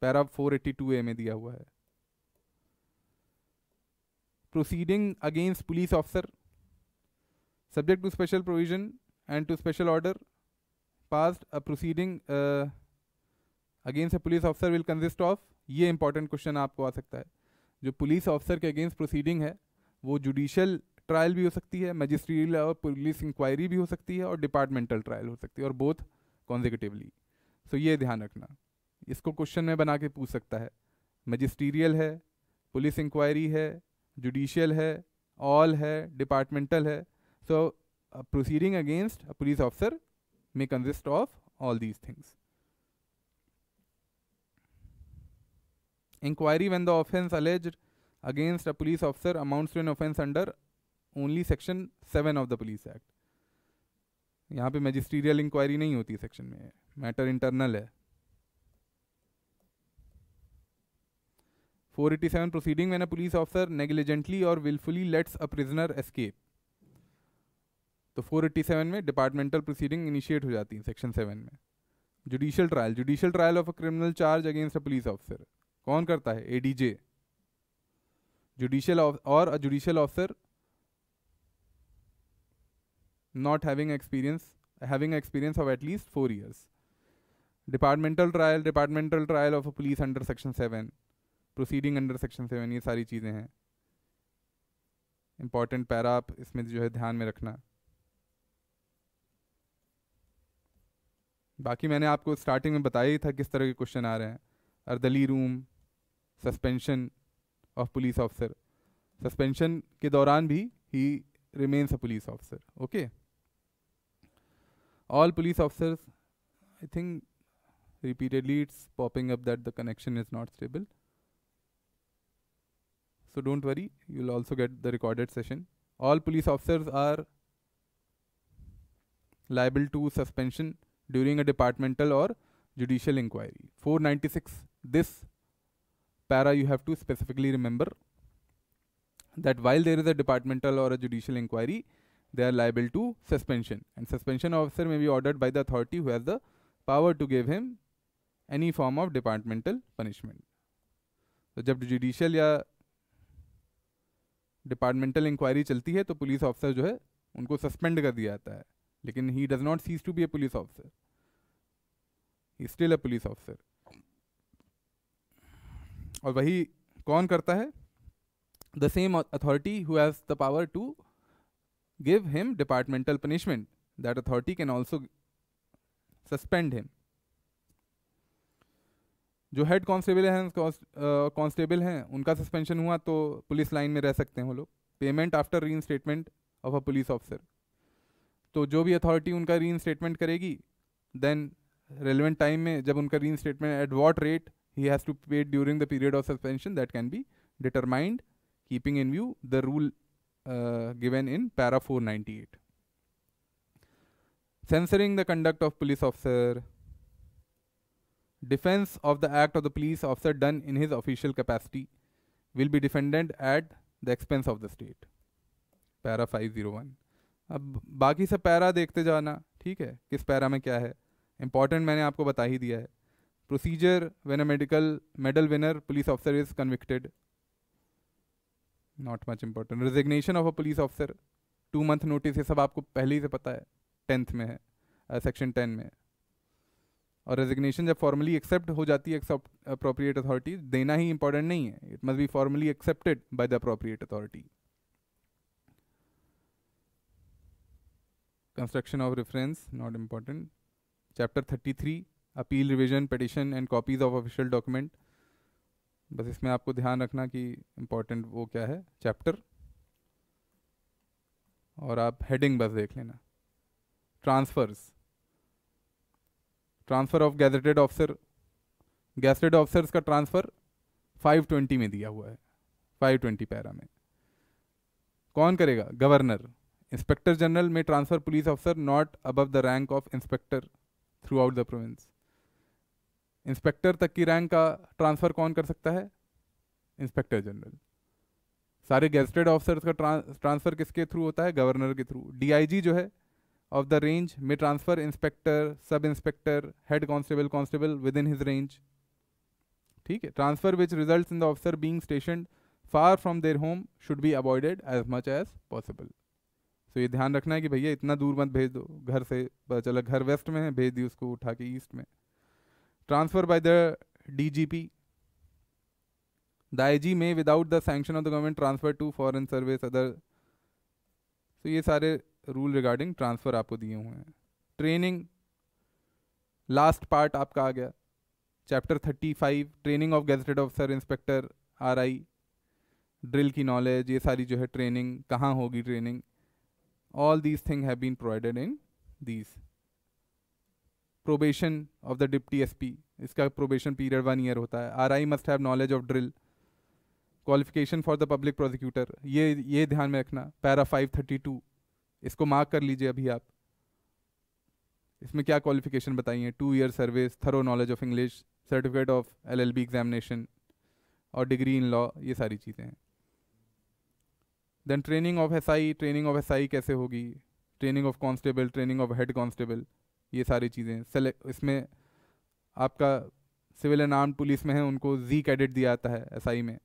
पैरा 482 ए में दिया हुआ है proceeding against police officer subject to special provision and to special order pass a proceeding against a police officer will consist of ये इंपॉर्टेंट क्वेश्चन आपको आ सकता है जो पुलिस ऑफिसर के अगेंस्ट प्रोसीडिंग है वो जुडिशल ट्रायल भी हो सकती है मजिस्ट्रियल और पुलिस इंक्वायरी भी हो सकती है और डिपार्टमेंटल ट्रायल हो सकती है और बोथ कॉन्जिकटिवली सो ये ध्यान रखना इसको क्वेश्चन में बना के पूछ सकता है मजिस्ट्रियल है पुलिस इंक्वायरी है जुडिशियल है ऑल है डिपार्टमेंटल है so proceeding against a police officer may consist of all these things inquiry when the offence alleged against a police officer amounts to an offence under only section seven of the police act यहाँ पे magisterial inquiry नहीं होती section में matter internal है 487 proceeding when a police officer negligently और wilfully lets a prisoner escape तो 487 में departmental proceeding initiate हो जाती है सेक्शन 7 में judicial trial judicial trial of a criminal charge against a police officer कौन करता है एडीजे जुडिशियल और a judicial officer not having experience having experience of at least 4 years departmental trial departmental trial of police under section seven proceeding under section seven ये सारी चीज़ें हैं important para आप इसमें जो है ध्यान में रखना बाकी मैंने आपको स्टार्टिंग में बताया ही था किस तरह के क्वेश्चन आ रहे हैं अर्दली room suspension of police officer suspension के दौरान भी ही remains a police officer okay all police officers i think repeatedly it's popping up that the connection is not stable so don't worry you'll also get the recorded session all police officers are liable to suspension during a departmental or judicial inquiry 496 this para you have to specifically remember that while there is a departmental or a judicial inquiry they are liable to suspension and suspension officer may be ordered by the authority who has the power to give him any form of departmental punishment so jab judicial ya departmental inquiry chalti hai to police officer jo hai unko suspend kar diya jata hai lekin he does not cease to be a police officer he is still a police officer और वही कौन करता है the same authority who has the power to give him departmental punishment. That authority can also suspend him. जो head constable हैं constable हैं उनका suspension हुआ तो पुलिस लाइन में रह सकते हैं वो लोग payment after reinstatement of a police officer तो जो भी अथॉरिटी उनका री इंस्टेटमेंट करेगी देन रेलिवेंट टाइम में जब उनका reinstatement at what rate he has to pay during the period of suspension that can be determined keeping in view the rule uh, given in para 498 censoring the conduct of police officer defense of the act of the police officer done in his official capacity will be defended at the expense of the state para 501 ab बाकी sab para dekhte jana theek hai kis para mein kya hai important maine aapko bata hi diya hai procedure when a medical medal winner police officer is convicted not much important resignation of a police officer two month notice ये सब आपको पहले ही से पता है tenth में है section uh, ten में और रेजिग्नेशन जब फॉर्मली एक्सेप्ट हो जाती है अप्रोप्रिएट अथॉरिटी देना ही इंपॉर्टेंट नहीं है it must be formally accepted by the appropriate authority construction of reference not important chapter thirty three appeal revision petition and copies of official document बस इसमें आपको ध्यान रखना कि इम्पोर्टेंट वो क्या है चैप्टर और आप हेडिंग बस देख लेना transfers transfer of gazetted officer gazetted officers का ट्रांसफ़र 520 में दिया हुआ है 520 पैरा में कौन करेगा गवर्नर इंस्पेक्टर जनरल में transfer police officer not above the rank of inspector throughout the province inspector तक की रैंक का ट्रांसफ़र कौन कर सकता है इंस्पेक्टर जनरल सारे गेजेटेड ऑफिसर्स का ट्रांसफ़र किसके थ्रू होता है गवर्नर के थ्रू डीआईजी जो है ऑफ द रेंज में transfer inspector sub inspector head constable constable within his range ठीक है transfer which result in the officer being station far from their home should be avoided as much as possible so ये ध्यान रखना है कि भैया इतना दूर मत भेज दो घर से पता चला घर वेस्ट में है भेज दी उसको उठा के ईस्ट में transfer by the DGP The IG में without the sanction of the government transfer to foreign service other so ये सारे रूल रिगार्डिंग ट्रांसफर आपको दिए हुए हैं ट्रेनिंग लास्ट पार्ट आपका आ गया chapter thirty five training of gazetted officer inspector R I drill की नॉलेज ये सारी जो है ट्रेनिंग कहाँ होगी training all these thing have been provided in these probation of the deputy S इसका प्रोबेशन पीरियड वन ईयर होता है R I must have knowledge of drill qualification for the public prosecutor ये ये ध्यान में रखना पैरा फाइव थर्टी टू इसको mark कर लीजिए अभी आप इसमें क्या क्वालिफिकेशन बताई है two year service thorough knowledge of English certificate of L L B examination और डिग्री इन लॉ ये सारी चीज़ें हैं then training of S I training of S I कैसे होगी training of constable training of head constable ये सारी चीज़ें सेलेक्ट इसमें आपका सिविल एंड आर्म पुलिस में है उनको जी कैडेट दिया जाता है एसआई में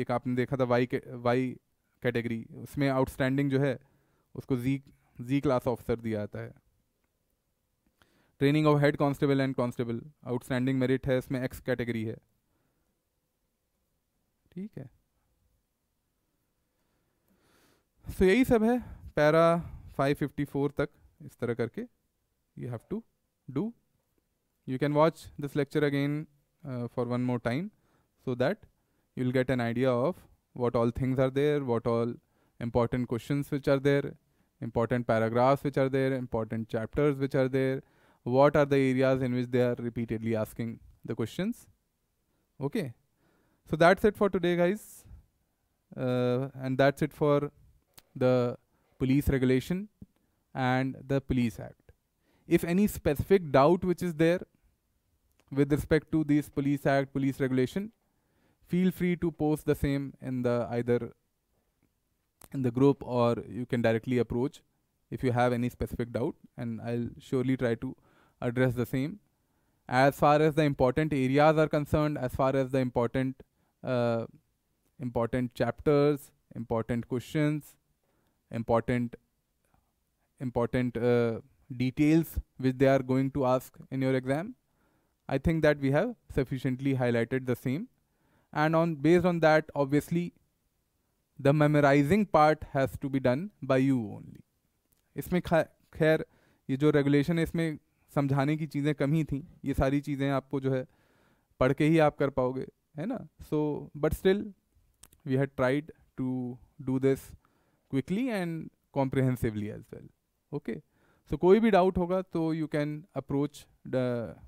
एक आपने देखा था वाई के, वाई कैटेगरी उसमें आउटस्टैंडिंग जो है उसको जी जी क्लास ऑफिसर दिया जाता है training of head constable and constable outstanding merit है इसमें एक्स कैटेगरी है ठीक है सो so, यही सब है पैरा 554 तक इस तरह करके you have to do. You can watch this lecture again uh, for one more time so that you'll get an idea of what all things are there, what all important questions which are there, important paragraphs which are there, important chapters which are there, what are the areas in which they are repeatedly asking the questions. Okay. So that's it for today guys. Uh, and that's it for the police regulation and the police act if any specific doubt which is there with respect to this police act, police regulation, feel free to post the same in the either in the group or you can directly approach if you have any specific doubt and I'll surely try to address the same. As far as the important areas are concerned, as far as the important uh, important chapters, important questions, important important uh, details which they are going to ask in your exam. I think that we have sufficiently highlighted the same. And on based on that, obviously, the memorizing part has to be done by you only. isme khair ye jo regulation hai isme samjhane ki cheeze kam hi thi ye sari cheeze aapko jo hai padh ke hi aap kar paoge hai na so but still we had tried to do this quickly and comprehensively as well okay सो तो कोई भी doubt होगा तो you can approach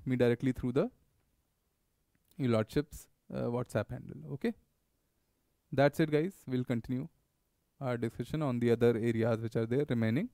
me directly through the lordships WhatsApp handle okay that's it guys will continue our discussion on the other areas which are there remaining